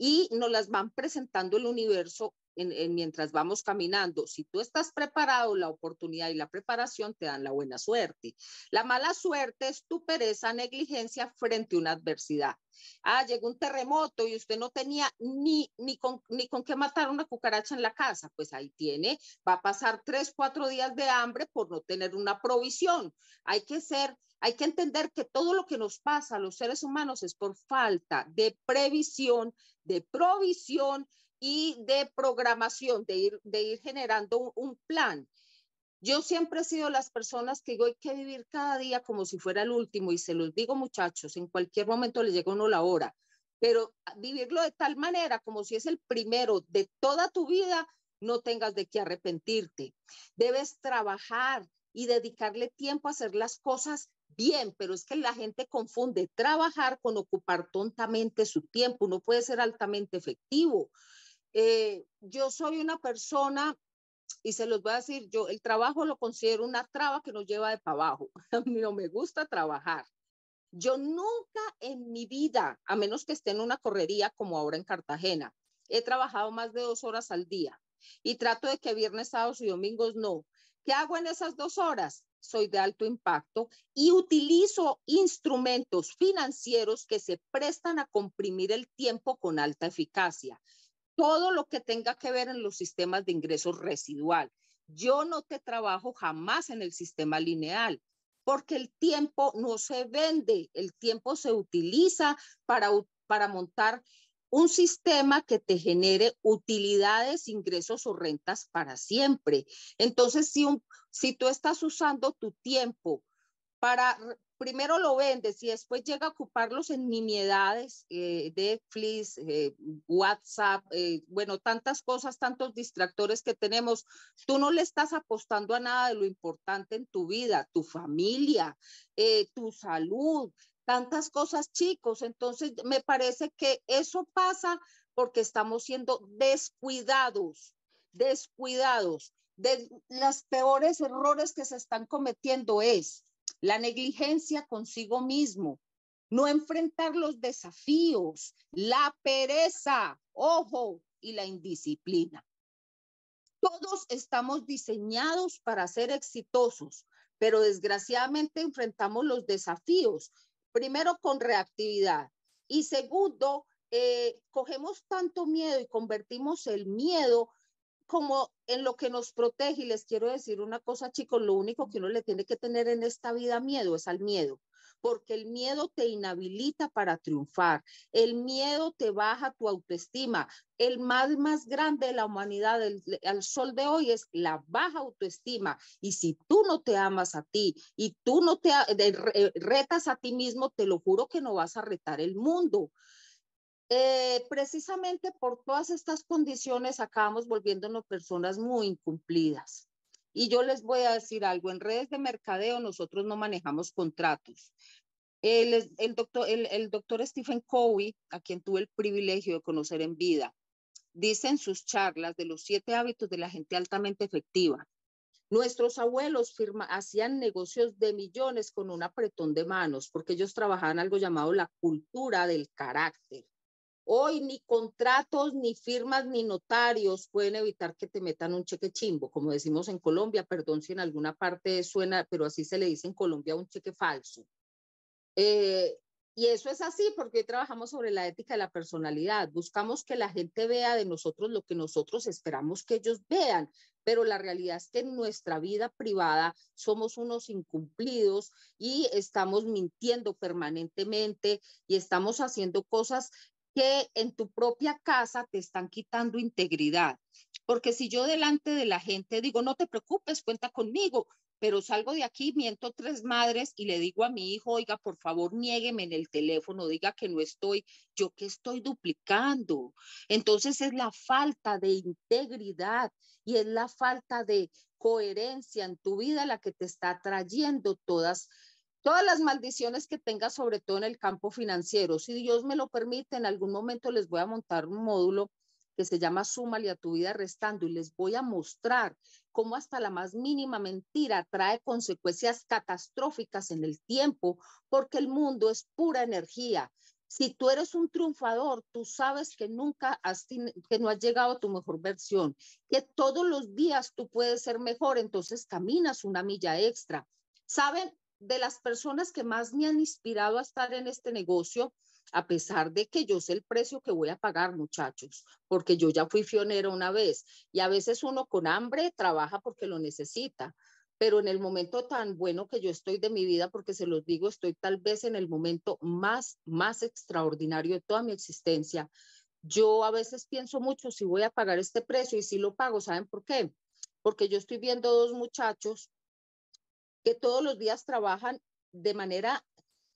y nos las van presentando el universo mientras vamos caminando. Si tú estás preparado, la oportunidad y la preparación te dan la buena suerte. La mala suerte es tu pereza, negligencia frente a una adversidad. Ah, llegó un terremoto y usted no tenía ni, ni, ni con qué matar una cucaracha en la casa. Pues ahí tiene, va a pasar tres, cuatro días de hambre por no tener una provisión. Hay que ser, hay que entender que todo lo que nos pasa a los seres humanos es por falta de previsión, de provisión y de programación, de ir, de ir generando un, plan. Yo siempre he sido las personas que digo, hay que vivir cada día como si fuera el último, y se los digo muchachos, en cualquier momento les llega uno la hora, pero vivirlo de tal manera como si es el primero de toda tu vida, no tengas de qué arrepentirte. Debes trabajar y dedicarle tiempo a hacer las cosas bien, pero es que la gente confunde trabajar con ocupar tontamente su tiempo. no puede ser altamente efectivo, eh, yo soy una persona, y se los voy a decir, yo el trabajo lo considero una traba que nos lleva de para abajo. A no me gusta trabajar. Yo nunca en mi vida, a menos que esté en una correría como ahora en Cartagena, he trabajado más de dos horas al día y trato de que viernes, sábados y domingos no. ¿Qué hago en esas dos horas? Soy de alto impacto y utilizo instrumentos financieros que se prestan a comprimir el tiempo con alta eficacia todo lo que tenga que ver en los sistemas de ingresos residual. Yo no te trabajo jamás en el sistema lineal porque el tiempo no se vende, el tiempo se utiliza para, para montar un sistema que te genere utilidades, ingresos o rentas para siempre. Entonces, si, si tú estás usando tu tiempo para, primero lo vendes y después llega a ocuparlos en nimiedades, de eh, Netflix, eh, WhatsApp, eh, bueno, tantas cosas, tantos distractores que tenemos. Tú no le estás apostando a nada de lo importante en tu vida, tu familia, tu salud, tantas cosas, chicos. Entonces, me parece que eso pasa porque estamos siendo descuidados, descuidados. De los peores errores que se están cometiendo es la negligencia consigo mismo, no enfrentar los desafíos, la pereza, ojo, y la indisciplina. Todos estamos diseñados para ser exitosos, pero desgraciadamente enfrentamos los desafíos, primero con reactividad y segundo, eh, cogemos tanto miedo y convertimos el miedo como en lo que nos protege, y les quiero decir una cosa, chicos, lo único que uno le tiene que tener en esta vida miedo es al miedo, porque el miedo te inhabilita para triunfar, el miedo te baja tu autoestima. El mal más grande de la humanidad al sol de hoy es la baja autoestima. Y si tú no te amas a ti y tú no te eh, eh, retas a ti mismo, te lo juro que no vas a retar el mundo. Eh, precisamente por todas estas condiciones acabamos volviéndonos personas muy incumplidas. Y yo les voy a decir algo, en redes de mercadeo nosotros no manejamos contratos. El, doctor, Stephen Covey, a quien tuve el privilegio de conocer en vida, dice en sus charlas de los siete hábitos de la gente altamente efectiva. Nuestros abuelos hacían negocios de millones con un apretón de manos, porque ellos trabajaban algo llamado la cultura del carácter. Hoy ni contratos, ni firmas, ni notarios pueden evitar que te metan un cheque chimbo, como decimos en Colombia, perdón si en alguna parte suena, pero así se le dice en Colombia un cheque falso. Eh, y eso es así porque trabajamos sobre la ética de la personalidad. Buscamos que la gente vea de nosotros lo que nosotros esperamos que ellos vean, pero la realidad es que en nuestra vida privada somos unos incumplidos y estamos mintiendo permanentemente y estamos haciendo cosas que en tu propia casa te están quitando integridad. Porque si yo delante de la gente digo, no te preocupes, cuenta conmigo, pero salgo de aquí, miento tres madres y le digo a mi hijo, oiga, por favor, niégueme en el teléfono, diga que no estoy, yo que estoy duplicando. Entonces es la falta de integridad y es la falta de coherencia en tu vida la que te está trayendo todas Todas las maldiciones que tenga, sobre todo en el campo financiero, si Dios me lo permite, en algún momento les voy a montar un módulo que se llama y a tu vida restando y les voy a mostrar cómo hasta la más mínima mentira trae consecuencias catastróficas en el tiempo, porque el mundo es pura energía. Si tú eres un triunfador, tú sabes que nunca has, que no has llegado a tu mejor versión, que todos los días tú puedes ser mejor, entonces caminas una milla extra. ¿Saben? de las personas que más me han inspirado a estar en este negocio, a pesar de que yo sé el precio que voy a pagar, muchachos, porque yo ya fui fionero una vez y a veces uno con hambre trabaja porque lo necesita, pero en el momento tan bueno que yo estoy de mi vida, porque se los digo, estoy tal vez en el momento más, más extraordinario de toda mi existencia. Yo a veces pienso mucho si voy a pagar este precio y si lo pago, ¿saben por qué? Porque yo estoy viendo dos muchachos todos los días trabajan de manera,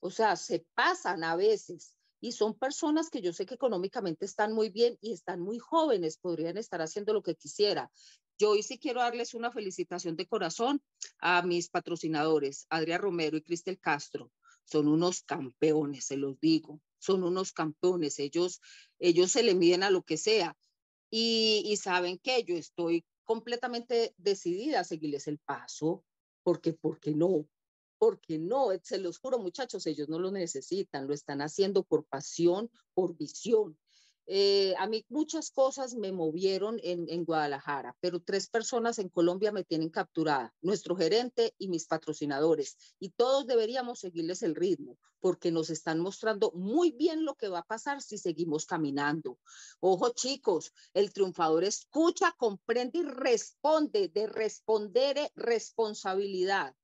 o sea, se pasan a veces. Y son personas que yo sé que económicamente están muy bien y están muy jóvenes, podrían estar haciendo lo que quisiera. Yo hoy sí quiero darles una felicitación de corazón a mis patrocinadores, adrián Romero y Cristel Castro. Son unos campeones, se los digo, son unos campeones. Ellos, ellos se le miden a lo que sea. y saben que yo estoy completamente decidida a seguirles el paso. Porque, porque no, porque no, eh, se los juro muchachos, ellos no lo necesitan, lo están haciendo por pasión, por visión, eh, a mí muchas cosas me movieron en, Guadalajara, pero tres personas en Colombia me tienen capturada, nuestro gerente y mis patrocinadores. Y todos deberíamos seguirles el ritmo, porque nos están mostrando muy bien lo que va a pasar si seguimos caminando. Ojo chicos, el triunfador escucha, comprende y responde, de responder responsabilidad.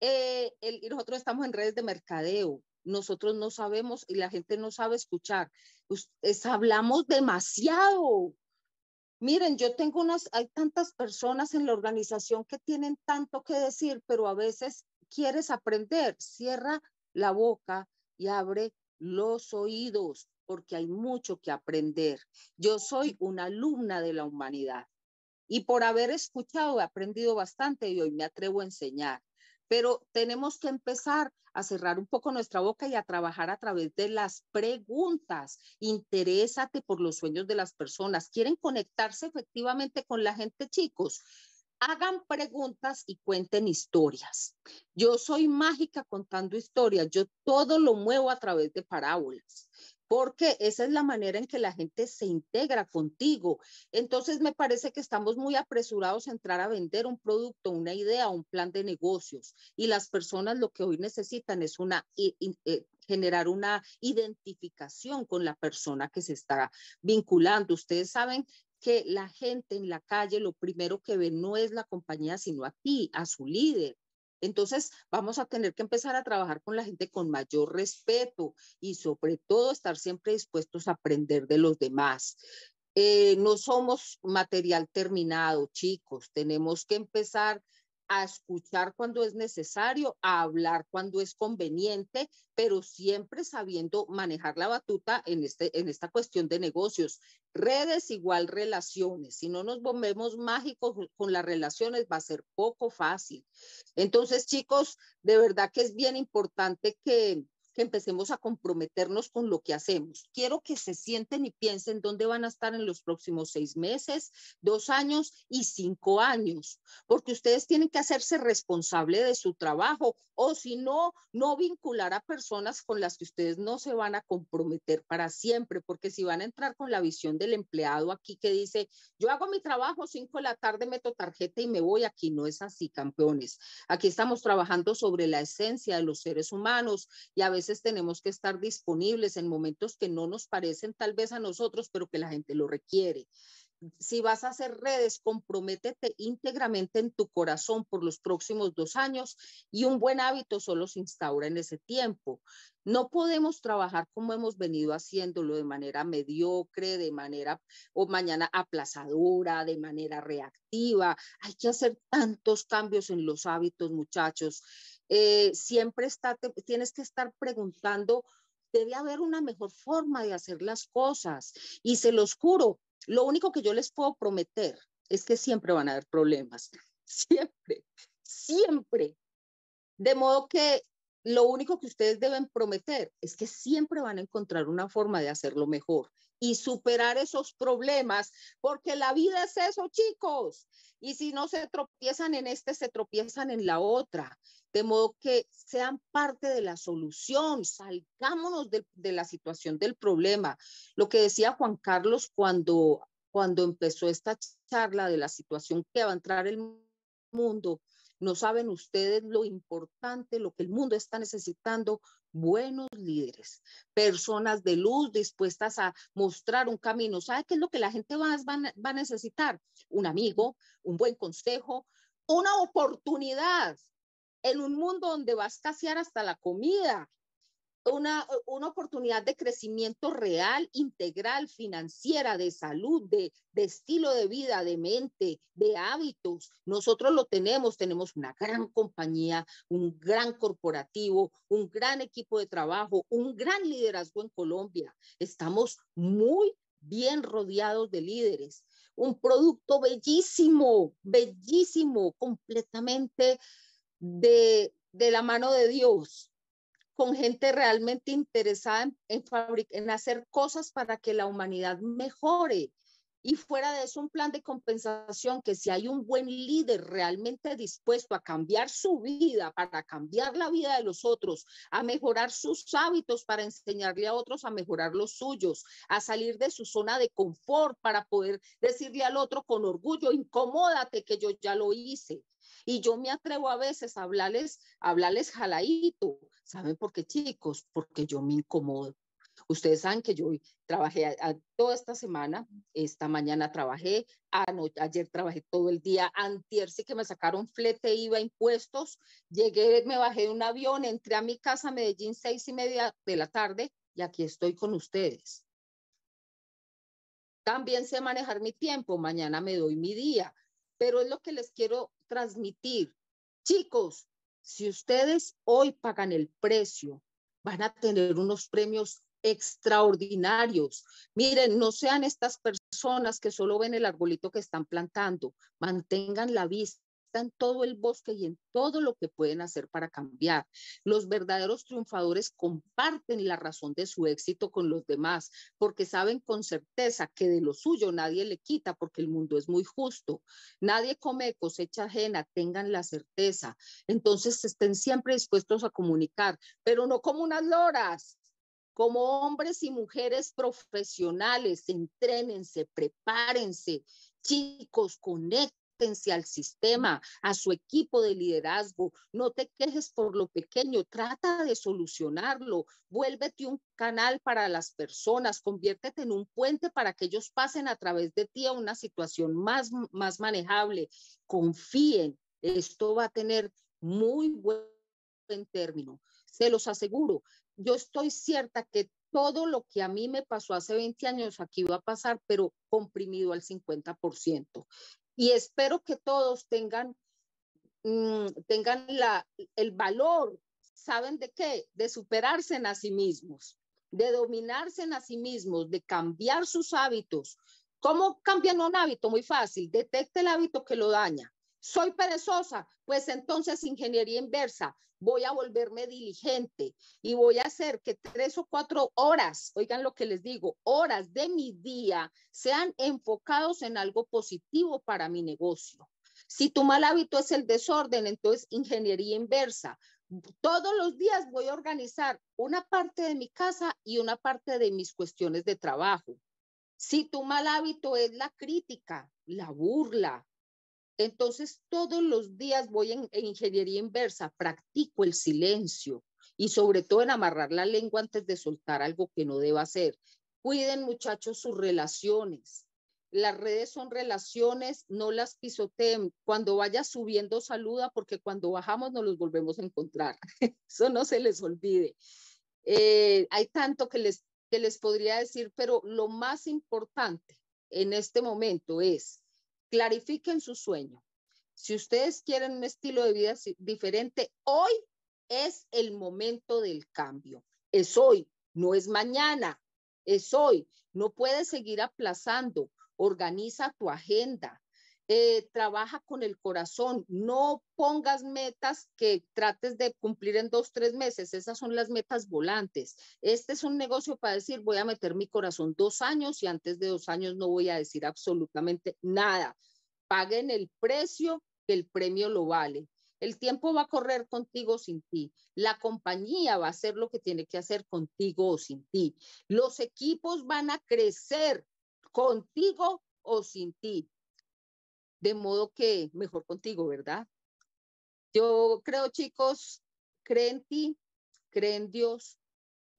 Eh, y nosotros estamos en redes de mercadeo, nosotros no sabemos y la gente no sabe escuchar. Ustedes hablamos demasiado. Miren, yo tengo unas, hay tantas personas en la organización que tienen tanto que decir, pero a veces quieres aprender, cierra la boca y abre los oídos, porque hay mucho que aprender. Yo soy una alumna de la humanidad y por haber escuchado he aprendido bastante y hoy me atrevo a enseñar pero tenemos que empezar a cerrar un poco nuestra boca y a trabajar a través de las preguntas. Interésate por los sueños de las personas. ¿Quieren conectarse efectivamente con la gente, chicos? hagan preguntas y cuenten historias. Yo soy mágica contando historias, yo todo lo muevo a través de parábolas porque esa es la manera en que la gente se integra contigo. Entonces, me parece que estamos muy apresurados a entrar a vender un producto, una idea, un plan de negocios y las personas lo que hoy necesitan es una eh, eh, generar una identificación con la persona que se está vinculando. Ustedes saben que la gente en la calle lo primero que ve no es la compañía, sino a ti, a su líder, entonces, vamos a tener que empezar a trabajar con la gente con mayor respeto y sobre todo estar siempre dispuestos a aprender de los demás. Eh, no somos material terminado, chicos, tenemos que empezar a escuchar cuando es necesario, a hablar cuando es conveniente, pero siempre sabiendo manejar la batuta en, este, en esta cuestión de negocios. Redes igual relaciones. Si no nos volvemos mágicos con las relaciones, va a ser poco fácil. Entonces, chicos, de verdad que es bien importante que, que empecemos a comprometernos con lo que hacemos. Quiero que se sienten y piensen dónde van a estar en los próximos seis meses, dos años y cinco años, porque ustedes tienen que hacerse responsable de su trabajo o si no, no vincular a personas con las que ustedes no se van a comprometer para siempre, porque si van a entrar con la visión del empleado aquí que dice, yo hago mi trabajo, cinco de la tarde meto tarjeta y me voy, aquí no es así, campeones. Aquí estamos trabajando sobre la esencia de los seres humanos y a veces tenemos que estar disponibles en momentos que no nos parecen tal vez a nosotros, pero que la gente lo requiere. Si vas a hacer redes, comprométete íntegramente en tu corazón por los próximos dos años y un buen hábito solo se instaura en ese tiempo. No podemos trabajar como hemos venido haciéndolo de manera mediocre, de manera o mañana aplazadora, de manera reactiva. Hay que hacer tantos cambios en los hábitos, muchachos. Eh, siempre está, tienes que estar preguntando, debe haber una mejor forma de hacer las cosas. Y se los juro, lo único que yo les puedo prometer es que siempre van a haber problemas, siempre, siempre. De modo que lo único que ustedes deben prometer es que siempre van a encontrar una forma de hacerlo mejor y superar esos problemas, porque la vida es eso, chicos. Y si no se tropiezan en este, se tropiezan en la otra. De modo que sean parte de la solución, salgámonos de, la situación del problema. Lo que decía Juan Carlos cuando, cuando empezó esta charla de la situación que va a entrar el mundo no saben ustedes lo importante, lo que el mundo está necesitando, buenos líderes, personas de luz dispuestas a mostrar un camino. ¿Sabe qué es lo que la gente va, a necesitar? Un amigo, un buen consejo, una oportunidad en un mundo donde va a escasear hasta la comida, eh, una, oportunidad de crecimiento real, integral, financiera, de salud, de, estilo de vida, de mente, de hábitos. Nosotros lo tenemos, tenemos una gran compañía, un gran corporativo, un gran equipo de trabajo, un gran liderazgo en Colombia. Estamos muy bien rodeados de líderes. Un producto bellísimo, bellísimo, completamente de la mano de Dios con gente realmente interesada en, en, en hacer cosas para que la humanidad mejore, y fuera de eso, un plan de compensación que si hay un buen líder realmente dispuesto a cambiar su vida, para cambiar la vida de los otros, a mejorar sus hábitos, para enseñarle a otros a mejorar los suyos, a salir de su zona de confort, para poder decirle al otro con orgullo, incomódate que yo ya lo hice. Y yo me atrevo a veces a hablarles, hablarles jaladito. ¿Saben por qué, chicos? Porque yo me incomodo. Ustedes saben que yo trabajé toda esta semana, esta mañana trabajé, ayer trabajé todo el día, antier sí que me sacaron flete, iba impuestos, llegué, me bajé de un avión, entré a mi casa Medellín seis y media de la tarde y aquí estoy con ustedes. También sé manejar mi tiempo, mañana me doy mi día, pero es lo que les quiero transmitir. Chicos, si ustedes hoy pagan el precio, van a tener unos premios extraordinarios. Miren, no sean estas personas que solo ven el arbolito que están plantando, mantengan la vista en todo el bosque y en todo lo que pueden hacer para cambiar. Los verdaderos triunfadores comparten la razón de su éxito con los demás, porque saben con certeza que de lo suyo nadie le quita, porque el mundo es muy justo. Nadie come cosecha ajena, tengan la certeza. Entonces estén siempre dispuestos a comunicar, pero no como unas loras, como hombres y mujeres profesionales, entrénense, prepárense, chicos, conéctense al sistema, a su equipo de liderazgo. No te quejes por lo pequeño, trata de solucionarlo. Vuélvete un canal para las personas, conviértete en un puente para que ellos pasen a través de ti a una situación más, más manejable. Confíen, esto va a tener muy buen término. Se los aseguro, yo estoy cierta que todo lo que a mí me pasó hace 20 años aquí va a pasar, pero comprimido al 50%. Y espero que todos tengan, mm, tengan el valor, ¿saben de qué? De superarse en a sí mismos, de dominarse en a sí mismos, de cambiar sus hábitos. ¿Cómo cambian un hábito? Muy fácil, Detecte el hábito que lo daña. Soy perezosa, pues entonces ingeniería inversa, voy a volverme diligente y voy a hacer que tres o cuatro horas, oigan lo que les digo, horas de mi día sean enfocados en algo positivo para mi negocio. Si tu mal hábito es el desorden, entonces ingeniería inversa. Todos los días voy a organizar una parte de mi casa y una parte de mis cuestiones de trabajo. Si tu mal hábito es la crítica, la burla, entonces, todos los días voy en, ingeniería inversa, practico el silencio y sobre todo en amarrar la lengua antes de soltar algo que no deba hacer. Cuiden muchachos sus relaciones. Las redes son relaciones, no las pisoteen. Cuando vaya subiendo, saluda porque cuando bajamos no los volvemos a encontrar. Eso no se les olvide. Eh, hay tanto que les, que les podría decir, pero lo más importante en este momento es Clarifiquen su sueño. Si ustedes quieren un estilo de vida diferente, hoy es el momento del cambio. Es hoy, no es mañana, es hoy. No puedes seguir aplazando. Organiza tu agenda, eh, trabaja con el corazón, no pongas metas que trates de cumplir en dos, tres meses, esas son las metas volantes. Este es un negocio para decir, voy a meter mi corazón dos años y antes de dos años no voy a decir absolutamente nada. Paguen el precio, que el premio lo vale. El tiempo va a correr contigo o sin ti. La compañía va a hacer lo que tiene que hacer contigo o sin ti. Los equipos van a crecer contigo o sin ti. De modo que mejor contigo, ¿verdad? Yo creo, chicos, creen en ti, creen en Dios.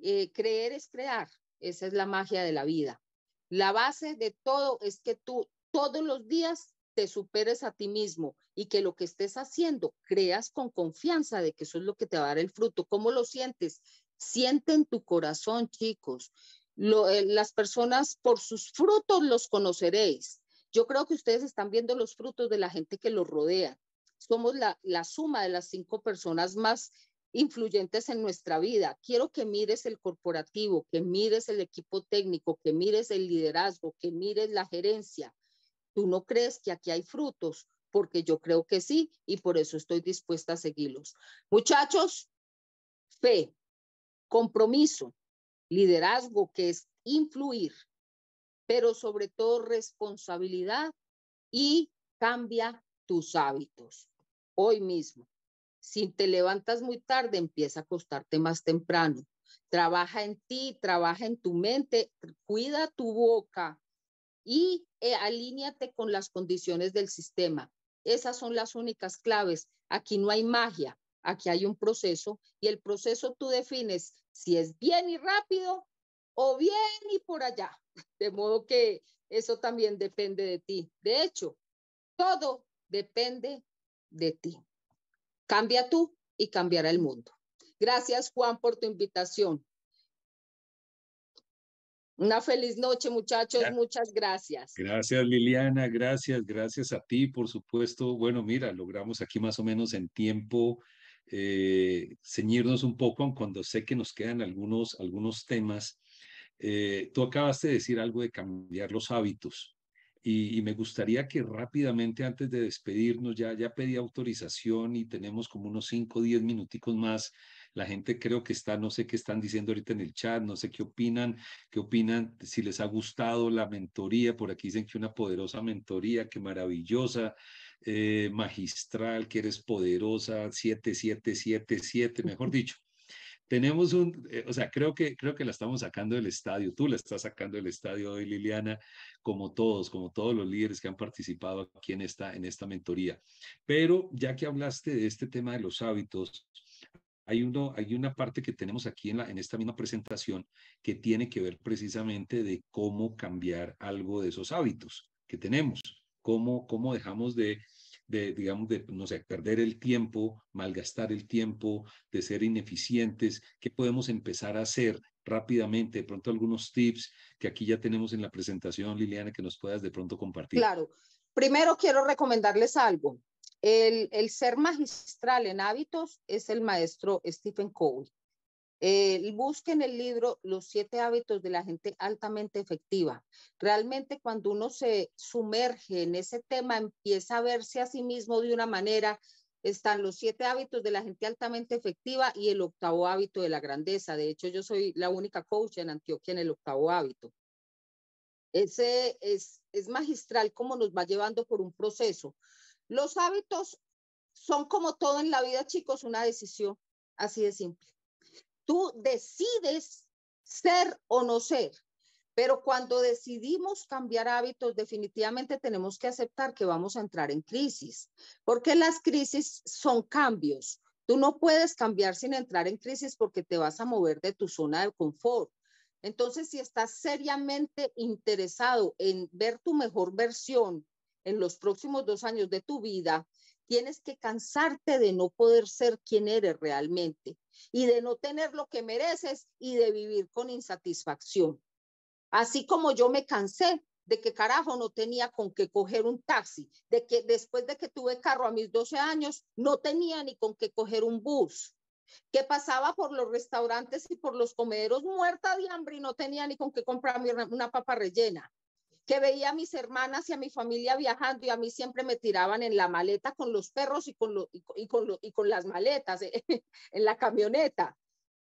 Eh, creer es crear. Esa es la magia de la vida. La base de todo es que tú todos los días te superes a ti mismo y que lo que estés haciendo creas con confianza de que eso es lo que te va a dar el fruto. ¿Cómo lo sientes? Siente en tu corazón, chicos. Eh, las personas por sus frutos los conoceréis. Yo creo que ustedes están viendo los frutos de la gente que los rodea. Somos la, suma de las cinco personas más influyentes en nuestra vida. Quiero que mires el corporativo, que mires el equipo técnico, que mires el liderazgo, que mires la gerencia. ¿Tú no crees que aquí hay frutos? Porque yo creo que sí y por eso estoy dispuesta a seguirlos. Muchachos, fe, compromiso, liderazgo, que es influir, pero sobre todo responsabilidad y cambia tus hábitos hoy mismo. Si te levantas muy tarde, empieza a acostarte más temprano. Trabaja en ti, trabaja en tu mente, cuida tu boca y eh, alíñate con las condiciones del sistema. Esas son las únicas claves. Aquí no hay magia, aquí hay un proceso y el proceso tú defines si es bien y rápido o bien y por allá. De modo que eso también depende de ti. De hecho, todo depende de ti. Cambia tú y cambiará el mundo. Gracias, Juan, por tu invitación. Una feliz noche, muchachos. Muchas gracias. Gracias, Liliana. Gracias, gracias a ti, por supuesto. Bueno, mira, logramos aquí más o menos en tiempo eh, ceñirnos un poco, cuando sé que nos quedan algunos, algunos temas eh, tú acabaste de decir algo de cambiar los hábitos y, me gustaría que rápidamente antes de despedirnos, ya, ya pedí autorización y tenemos como unos 5 o 10 minuticos más. La gente creo que está, no sé qué están diciendo ahorita en el chat, no sé qué opinan, qué opinan, si les ha gustado la mentoría, por aquí dicen que una poderosa mentoría, que maravillosa, eh, magistral, que eres poderosa, 7777, mejor dicho tenemos un, eh, o sea, creo que, creo que la estamos sacando del estadio, tú la estás sacando del estadio hoy, Liliana, como todos, como todos los líderes que han participado aquí en esta, en esta mentoría. Pero ya que hablaste de este tema de los hábitos, hay, uno, hay una parte que tenemos aquí en, la, en esta misma presentación que tiene que ver precisamente de cómo cambiar algo de esos hábitos que tenemos, cómo, cómo dejamos de de, digamos, de, no sé, perder el tiempo, malgastar el tiempo, de ser ineficientes, ¿qué podemos empezar a hacer rápidamente? De pronto algunos tips que aquí ya tenemos en la presentación, Liliana, que nos puedas de pronto compartir. Claro. Primero quiero recomendarles algo. El, ser magistral en hábitos es el maestro Stephen Covey. Eh, busquen el libro Los siete hábitos de la gente altamente efectiva. Realmente cuando uno se sumerge en ese tema, empieza a verse a sí mismo de una manera. Están los siete hábitos de la gente altamente efectiva y el octavo hábito de la grandeza. De hecho, yo soy la única coach en Antioquia en el octavo hábito. Ese es magistral cómo nos va llevando por un proceso. Los hábitos son como todo en la vida, chicos, una decisión así de simple Tú decides ser o no ser. Pero cuando decidimos cambiar hábitos, definitivamente tenemos que aceptar que vamos a entrar en crisis, porque las crisis son cambios. Tú no puedes cambiar sin entrar en crisis porque te vas a mover de tu zona de confort. Entonces, si estás seriamente interesado en ver tu mejor versión en los próximos dos años de tu vida, Tienes que cansarte de no poder ser quien eres realmente y de no tener lo que mereces y de vivir con insatisfacción. Así como yo me cansé de que carajo no tenía con qué coger un taxi, de que después de que tuve carro a mis 12 años no tenía ni con qué coger un bus, que pasaba por los restaurantes y por los comederos muerta de hambre y no tenía ni con qué comprar una papa rellena que veía a mis hermanas y a mi familia viajando y a mí siempre me tiraban en la maleta con los perros y con, lo, y, con, las maletas eh, en la camioneta.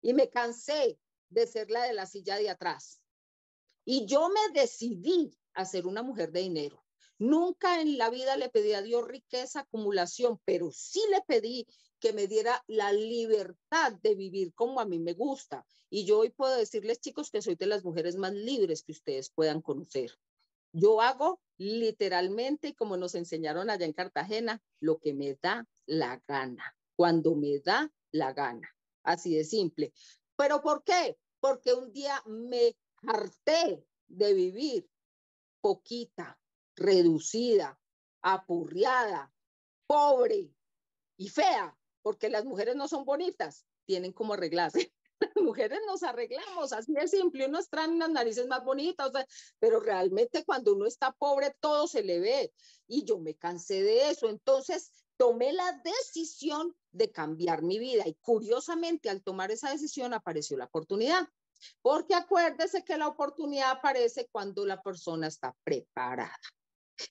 Y me cansé de ser la de la silla de atrás. Y yo me decidí a ser una mujer de dinero. Nunca en la vida le pedí a Dios riqueza, acumulación, pero sí le pedí que me diera la libertad de vivir como a mí me gusta. Y yo hoy puedo decirles, chicos, que soy de las mujeres más libres que ustedes puedan conocer. Yo hago literalmente, como nos enseñaron allá en Cartagena, lo que me da la gana, cuando me da la gana. Así de simple. ¿Pero por qué? Porque un día me harté de vivir poquita, reducida, apurriada, pobre y fea, porque las mujeres no son bonitas, tienen como arreglarse. mujeres nos arreglamos, así de simple, unos traen unas narices más bonitas, pero realmente cuando uno está pobre todo se le ve y yo me cansé de eso, entonces tomé la decisión de cambiar mi vida y curiosamente al tomar esa decisión apareció la oportunidad. Porque acuérdese que la oportunidad aparece cuando la persona está preparada.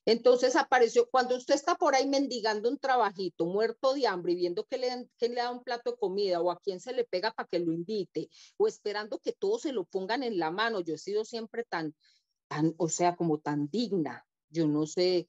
Entonces apareció, cuando usted está por ahí mendigando un trabajito, muerto de hambre y viendo que le, le da un plato de comida o a quién se le pega para que lo invite o esperando que todos se lo pongan en la mano, yo he sido siempre tan, tan o sea, como tan digna. Yo no sé,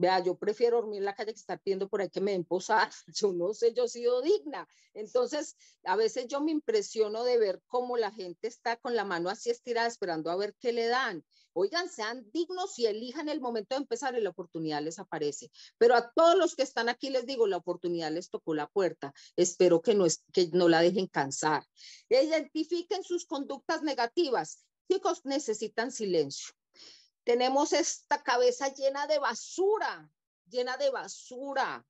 Vea, yo prefiero dormir en la calle que estar pidiendo por ahí que me den posada. Yo no sé, yo he sido digna. Entonces, a veces yo me impresiono de ver cómo la gente está con la mano así estirada esperando a ver qué le dan. Oigan, sean dignos y elijan el momento de empezar y la oportunidad les aparece. Pero a todos los que están aquí les digo, la oportunidad les tocó la puerta. Espero que no, que no la dejen cansar. Identifiquen sus conductas negativas. Chicos, necesitan silencio tenemos esta cabeza llena de basura, llena de basura.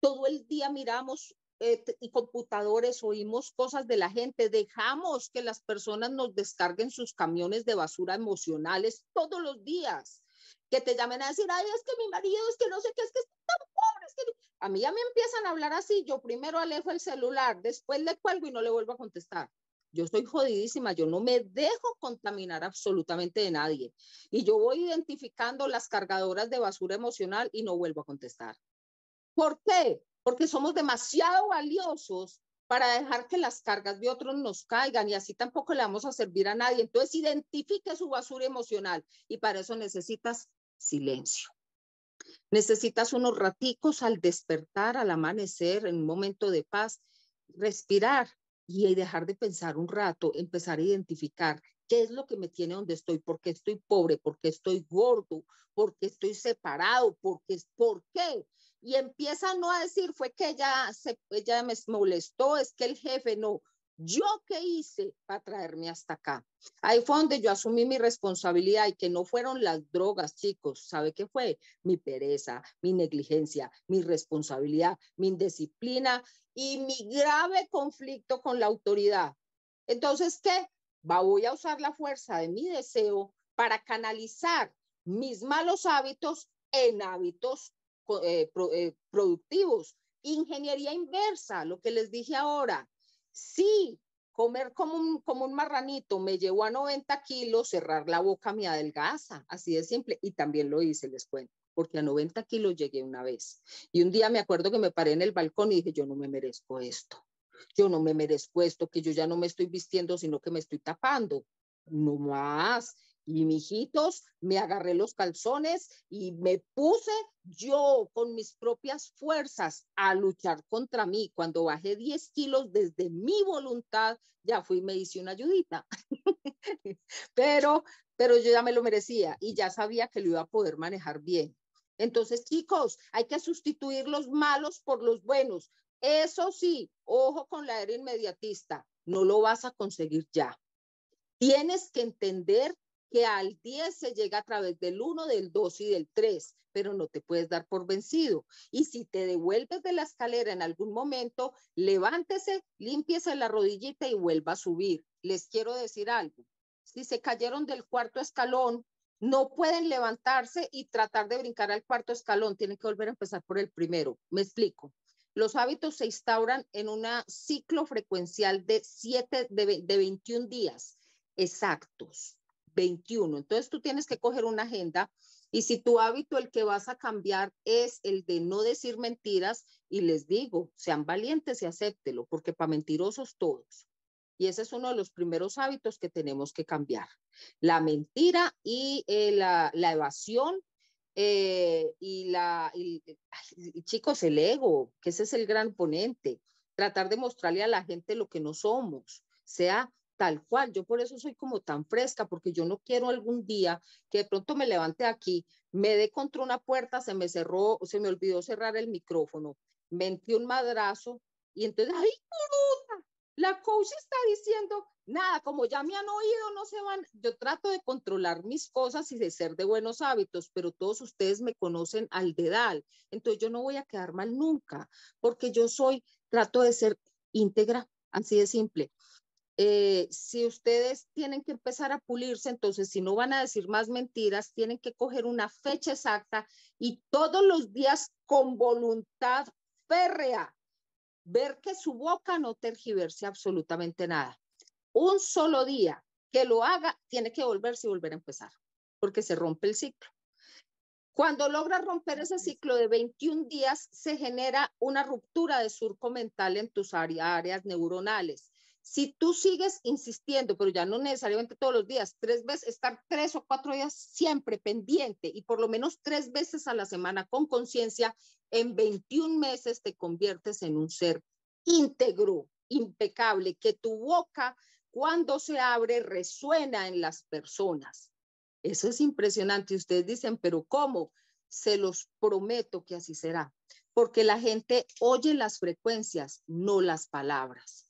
Todo el día miramos eh, y computadores, oímos cosas de la gente, dejamos que las personas nos descarguen sus camiones de basura emocionales todos los días que te llamen a decir, ay, es que mi marido, es que no sé qué, es que es tan pobre, A mí ya me empiezan a hablar así, yo primero alejo el celular, después le cuelgo y no le vuelvo a contestar. Yo estoy jodidísima, yo no me dejo contaminar absolutamente de nadie. Y yo voy identificando las cargadoras de basura emocional y no vuelvo a contestar. ¿Por qué? Porque somos demasiado valiosos para dejar que las cargas de otros nos caigan y así tampoco le vamos a servir a nadie. Entonces, identifique su basura emocional y para eso necesitas silencio. Necesitas unos raticos al despertar, al amanecer, en un momento de paz, respirar y dejar de pensar un rato, empezar a identificar qué es lo que me tiene donde estoy, por qué estoy pobre, por qué estoy gordo, por qué estoy separado, por qué, por qué. Y empieza no a decir, fue que ella, se, ella me molestó, es que el jefe, no, ¿Yo qué hice para traerme hasta acá? Ahí fue donde yo asumí mi responsabilidad y que no fueron las drogas, chicos. ¿Sabe qué fue? Mi pereza, mi negligencia, mi responsabilidad, mi indisciplina y mi grave conflicto con la autoridad. Entonces, ¿qué? Va, voy a usar la fuerza de mi deseo para canalizar mis malos hábitos en hábitos eh, eh, productivos. Ingeniería inversa, lo que les dije ahora Sí, comer como un, marranito me llevó a 90 kilos, cerrar la boca me adelgaza, así de simple. Y también lo hice, les cuento, porque a 90 kilos llegué una vez. Y un día me acuerdo que me paré en el balcón y dije, yo no me merezco esto, yo no me merezco esto, que yo ya no me estoy vistiendo, sino que me estoy tapando. No más, y mijitos, me agarré los calzones y me puse yo con mis propias fuerzas a luchar contra mí. Cuando bajé 10 kilos desde mi voluntad, ya fui, me hice una ayudita. pero, pero yo ya me lo merecía y ya sabía que lo iba a poder manejar bien. Entonces, chicos, hay que sustituir los malos por los buenos. Eso sí, ojo con la era inmediatista, no lo vas a conseguir ya. Tienes que entender que al 10 se llega a través del 1, del 2 y del 3, pero no te puedes dar por vencido. Y si te devuelves de la escalera en algún momento, levántese, límpiese la rodillita y vuelva a subir. Les quiero decir algo. Si se cayeron del cuarto escalón, no pueden levantarse y tratar de brincar al cuarto escalón, tienen que volver a empezar por el primero. Me explico. Los hábitos se instauran en un ciclo frecuencial de, siete, de 21 días exactos. 21. Entonces tú tienes que coger una agenda y si tu hábito el que vas a cambiar es el de no decir mentiras, y les digo, sean valientes y acéptelo, porque para mentirosos todos. Y ese es uno de los primeros hábitos que tenemos que cambiar. La mentira y eh, la, la, evasión eh, y la, y, chicos, el ego, que ese es el gran ponente. Tratar de mostrarle a la gente lo que no somos, sea tal cual. Yo por eso soy como tan fresca, porque yo no quiero algún día que de pronto me levante aquí, me dé contra una puerta, se me cerró, se me olvidó cerrar el micrófono, mentí un madrazo y entonces, ¡ay, La coach está diciendo, nada, como ya me han oído, no se van. Yo trato de controlar mis cosas y de ser de buenos hábitos, pero todos ustedes me conocen al dedal. Entonces yo no voy a quedar mal nunca, porque yo soy, trato de ser íntegra, así de simple. Eh, si ustedes tienen que empezar a pulirse, entonces si no van a decir más mentiras, tienen que coger una fecha exacta y todos los días con voluntad férrea, ver que su boca no tergiverse absolutamente nada. Un solo día que lo haga, tiene que volverse y volver a empezar, porque se rompe el ciclo. Cuando logra romper ese ciclo de 21 días, se genera una ruptura de surco mental en tus áreas neuronales si tú sigues insistiendo, pero ya no necesariamente todos los días, tres veces, estar tres o cuatro días siempre pendiente y por lo menos tres veces a la semana con conciencia, en 21 meses te conviertes en un ser íntegro, impecable, que tu boca cuando se abre resuena en las personas. Eso es impresionante. Ustedes dicen, pero ¿cómo? Se los prometo que así será, porque la gente oye las frecuencias, no las palabras.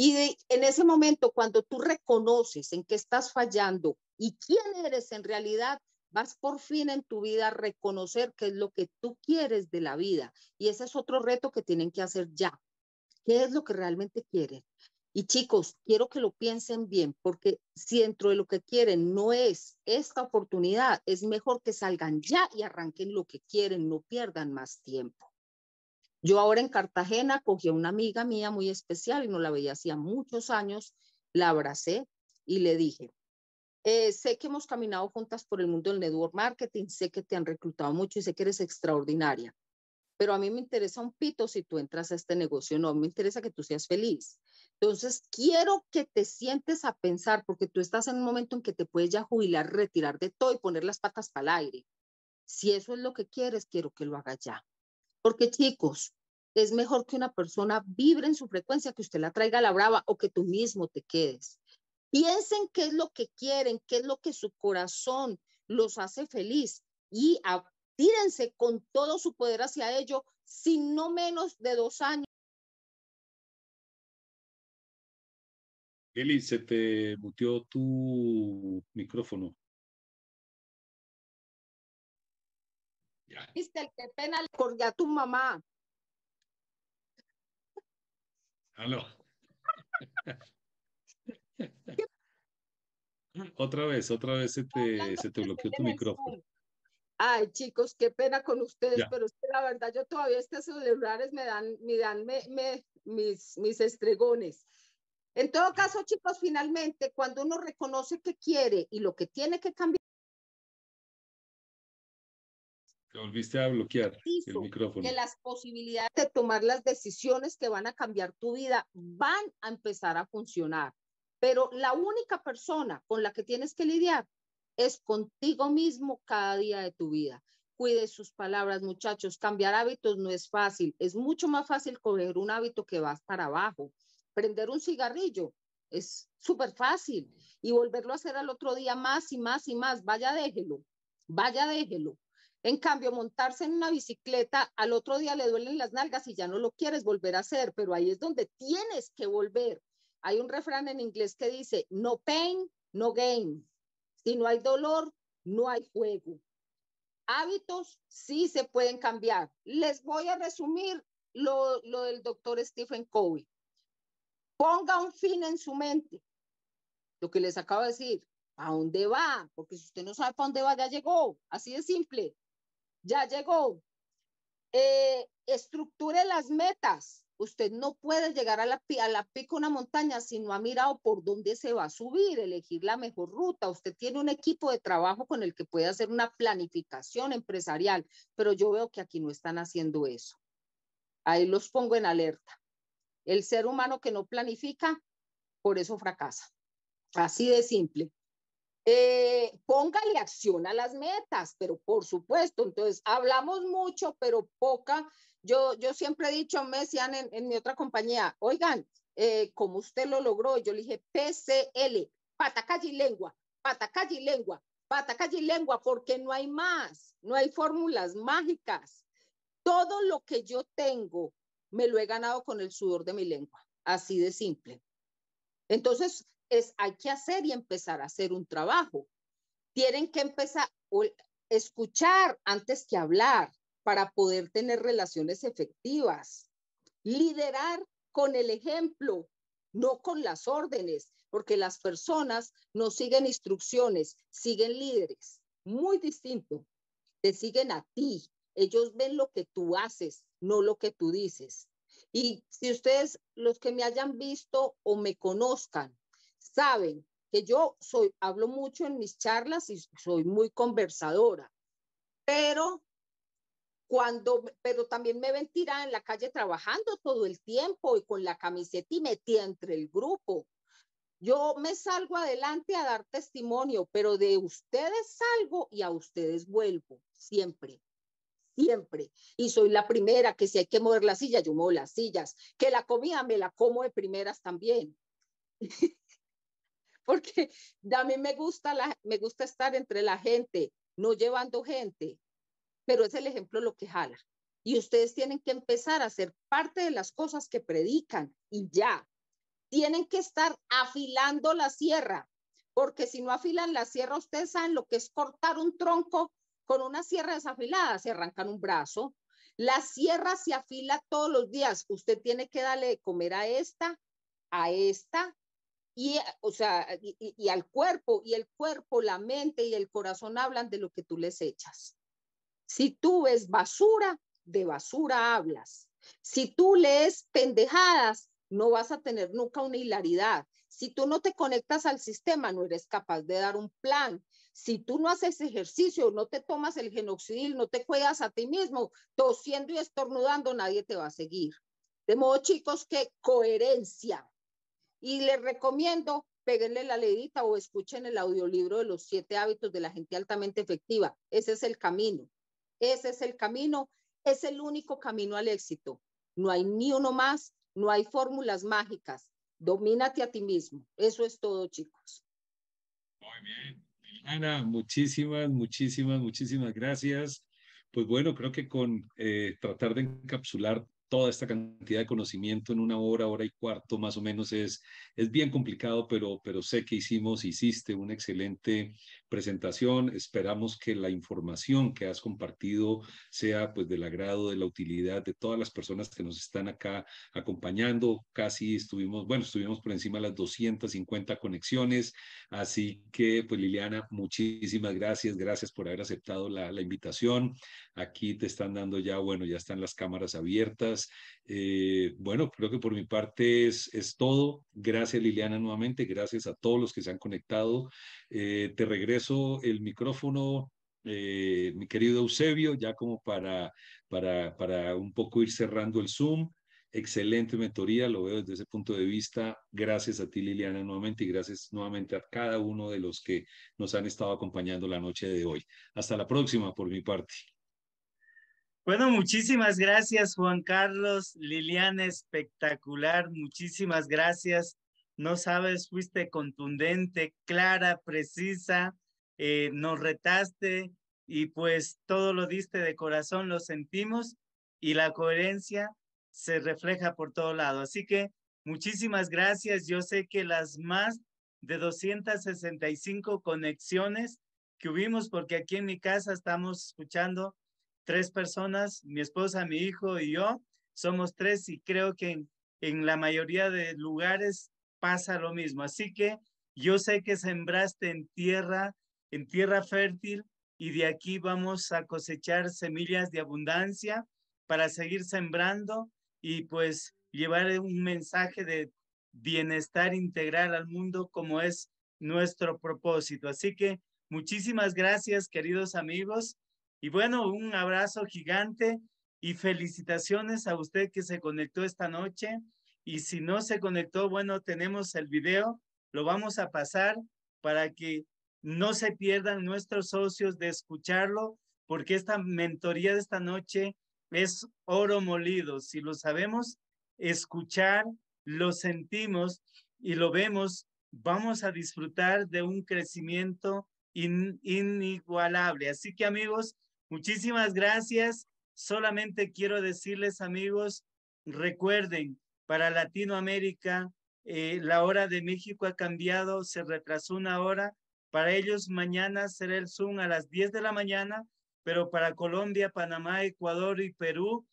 Y en ese momento, cuando tú reconoces en qué estás fallando y quién eres en realidad, vas por fin en tu vida a reconocer qué es lo que tú quieres de la vida. Y ese es otro reto que tienen que hacer ya. ¿Qué es lo que realmente quieren? Y chicos, quiero que lo piensen bien, porque si dentro de lo que quieren no es esta oportunidad, es mejor que salgan ya y arranquen lo que quieren, no pierdan más tiempo. Yo ahora en Cartagena cogí a una amiga mía muy especial y no la veía hacía muchos años, la abracé y le dije, eh, sé que hemos caminado juntas por el mundo del network marketing, sé que te han reclutado mucho y sé que eres extraordinaria, pero a mí me interesa un pito si tú entras a este negocio, no, me interesa que tú seas feliz. Entonces, quiero que te sientes a pensar, porque tú estás en un momento en que te puedes ya jubilar, retirar de todo y poner las patas para el aire. Si eso es lo que quieres, quiero que lo hagas ya. Porque chicos, es mejor que una persona vibre en su frecuencia, que usted la traiga a la brava o que tú mismo te quedes. Piensen qué es lo que quieren, qué es lo que su corazón los hace feliz y con todo su poder hacia ello, sin no menos de dos años. Eli, se te muteó tu micrófono. ¿Viste? qué pena le corrió a tu mamá. Aló. otra vez, otra vez se te, bloqueó tu micrófono. Ay, chicos, qué pena con ustedes, pero la verdad yo todavía estos celulares me dan, me dan mis, mis estregones. En todo caso, chicos, finalmente, cuando uno reconoce que quiere y lo que tiene que cambiar, volviste a bloquear el micrófono. Que las posibilidades de tomar las decisiones que van a cambiar tu vida van a empezar a funcionar. Pero la única persona con la que tienes que lidiar es contigo mismo cada día de tu vida. Cuide sus palabras, muchachos. Cambiar hábitos no es fácil. Es mucho más fácil coger un hábito que vas para abajo. Prender un cigarrillo es súper fácil y volverlo a hacer al otro día más y más y más. Vaya, déjelo. Vaya, déjelo. En cambio, montarse en una bicicleta al otro día le duelen las nalgas y ya no lo quieres volver a hacer, pero ahí es donde tienes que volver. Hay un refrán en inglés que dice, no pain, no gain. Si no hay dolor, no hay juego. Hábitos sí se pueden cambiar. Les voy a resumir lo, del doctor Stephen Covey. Ponga un fin en su mente. Lo que les acabo de decir, ¿a dónde va? Porque si usted no sabe para dónde va, ya llegó. Así de simple ya llegó. Eh, estructure las metas. Usted no puede llegar a la, a la una montaña si no ha mirado por dónde se va a subir, elegir la mejor ruta. Usted tiene un equipo de trabajo con el que puede hacer una planificación empresarial, pero yo veo que aquí no están haciendo eso. Ahí los pongo en alerta. El ser humano que no planifica, por eso fracasa. Así de simple. Eh, póngale acción a las metas, pero por supuesto, entonces hablamos mucho, pero poca. Yo, yo siempre he dicho, me decían en, mi otra compañía, oigan, eh, como usted lo logró? Yo le dije, PCL, pata, y lengua, pata, y lengua, pata, y lengua, porque no hay más, no hay fórmulas mágicas. Todo lo que yo tengo me lo he ganado con el sudor de mi lengua, así de simple. Entonces, es hay que hacer y empezar a hacer un trabajo. Tienen que empezar a escuchar antes que hablar para poder tener relaciones efectivas. Liderar con el ejemplo, no con las órdenes, porque las personas no siguen instrucciones, siguen líderes. Muy distinto. Te siguen a ti. Ellos ven lo que tú haces, no lo que tú dices. Y si ustedes, los que me hayan visto o me conozcan, saben que yo soy, hablo mucho en mis charlas y soy muy conversadora, pero cuando, pero también me ven tirada en la calle trabajando todo el tiempo y con la camiseta y metida entre el grupo. Yo me salgo adelante a dar testimonio, pero de ustedes salgo y a ustedes vuelvo, siempre, siempre. Y soy la primera que si hay que mover la silla, yo muevo las sillas, que la comida me la como de primeras también. porque a mí me gusta, la, me gusta estar entre la gente, no llevando gente, pero es el ejemplo lo que jala. Y ustedes tienen que empezar a ser parte de las cosas que predican y ya. Tienen que estar afilando la sierra, porque si no afilan la sierra, ustedes saben lo que es cortar un tronco con una sierra desafilada, se arrancan un brazo. La sierra se afila todos los días. Usted tiene que darle de comer a esta, a esta y, eh, o sea, y, al cuerpo, y el cuerpo, la mente y el corazón hablan de lo que tú les echas. Si tú ves basura, de basura hablas. Si tú lees pendejadas, no vas a tener nunca una hilaridad. Si tú no te conectas al sistema, no eres capaz de dar un plan. Si tú no haces ejercicio, no te tomas el genoxidil, no te cuidas a ti mismo, tosiendo y estornudando, nadie te va a seguir. De modo, chicos, que coherencia y les recomiendo peguenle la leidita o escuchen el audiolibro de los siete hábitos de la gente altamente efectiva. Ese es el camino. Ese es el camino. Es el único camino al éxito. No hay ni uno más, no hay fórmulas mágicas. Domínate a ti mismo. Eso es todo, chicos. Muy bien. Ana, muchísimas, muchísimas, muchísimas gracias. Pues bueno, creo que con eh, tratar de encapsular toda esta cantidad de conocimiento en una hora, hora y cuarto, más o menos es, bien complicado, pero, pero sé que hicimos, hiciste un excelente presentación. Esperamos que la información que has compartido sea pues del agrado, de la utilidad de todas las personas que nos están acá acompañando. Casi estuvimos, bueno, estuvimos por encima de las 250 conexiones. Así que pues Liliana, muchísimas gracias. Gracias por haber aceptado la, la invitación. Aquí te están dando ya, bueno, ya están las cámaras abiertas. Eh, bueno, creo que por mi parte es, es todo. Gracias Liliana nuevamente, gracias a todos los que se han conectado. Eh, te regreso el micrófono, eh, mi querido Eusebio, ya como para, para, para un poco ir cerrando el Zoom. Excelente mentoría, lo veo desde ese punto de vista. Gracias a ti Liliana nuevamente y gracias nuevamente a cada uno de los que nos han estado acompañando la noche de hoy. Hasta la próxima por mi parte. Bueno, muchísimas gracias, Juan Carlos. Liliana, espectacular. Muchísimas gracias. No sabes, fuiste contundente, clara, precisa. Eh, nos retaste y pues todo lo diste de corazón, lo sentimos y la coherencia se refleja por todo lado. Así que muchísimas gracias. Yo sé que las más de 265 conexiones que hubimos, porque aquí en mi casa estamos escuchando tres personas, mi esposa, mi hijo y yo, somos tres y creo que en, la mayoría de lugares pasa lo mismo. Así que yo sé que sembraste en tierra, en tierra fértil y de aquí vamos a cosechar semillas de abundancia para seguir sembrando y pues llevar un mensaje de bienestar integral al mundo como es nuestro propósito. Así que muchísimas gracias, queridos amigos. Y bueno, un abrazo gigante y felicitaciones a usted que se conectó esta noche. Y si no se conectó, bueno, tenemos el video, lo vamos a pasar para que no se pierdan nuestros socios de escucharlo, porque esta mentoría de esta noche es oro molido. Si lo sabemos escuchar, lo sentimos y lo vemos, vamos a disfrutar de un crecimiento inigualable. Así que amigos, Muchísimas gracias. Solamente quiero decirles, amigos, recuerden, para Latinoamérica, eh, la hora de México ha cambiado, se retrasó una hora. Para ellos, mañana será el Zoom a las 10 de la mañana, pero para Colombia, Panamá, Ecuador y Perú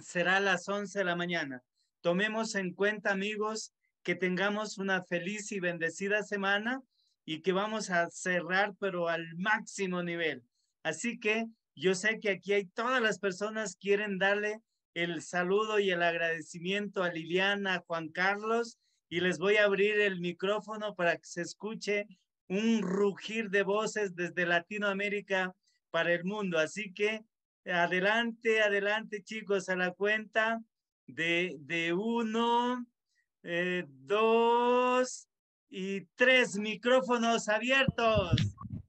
será a las 11 de la mañana. Tomemos en cuenta, amigos, que tengamos una feliz y bendecida semana y que vamos a cerrar, pero al máximo nivel. Así que yo sé que aquí hay todas las personas quieren darle el saludo y el agradecimiento a Liliana, a Juan Carlos, y les voy a abrir el micrófono para que se escuche un rugir de voces desde Latinoamérica para el mundo. Así que adelante, adelante chicos, a la cuenta de, uno, eh, dos y tres micrófonos abiertos.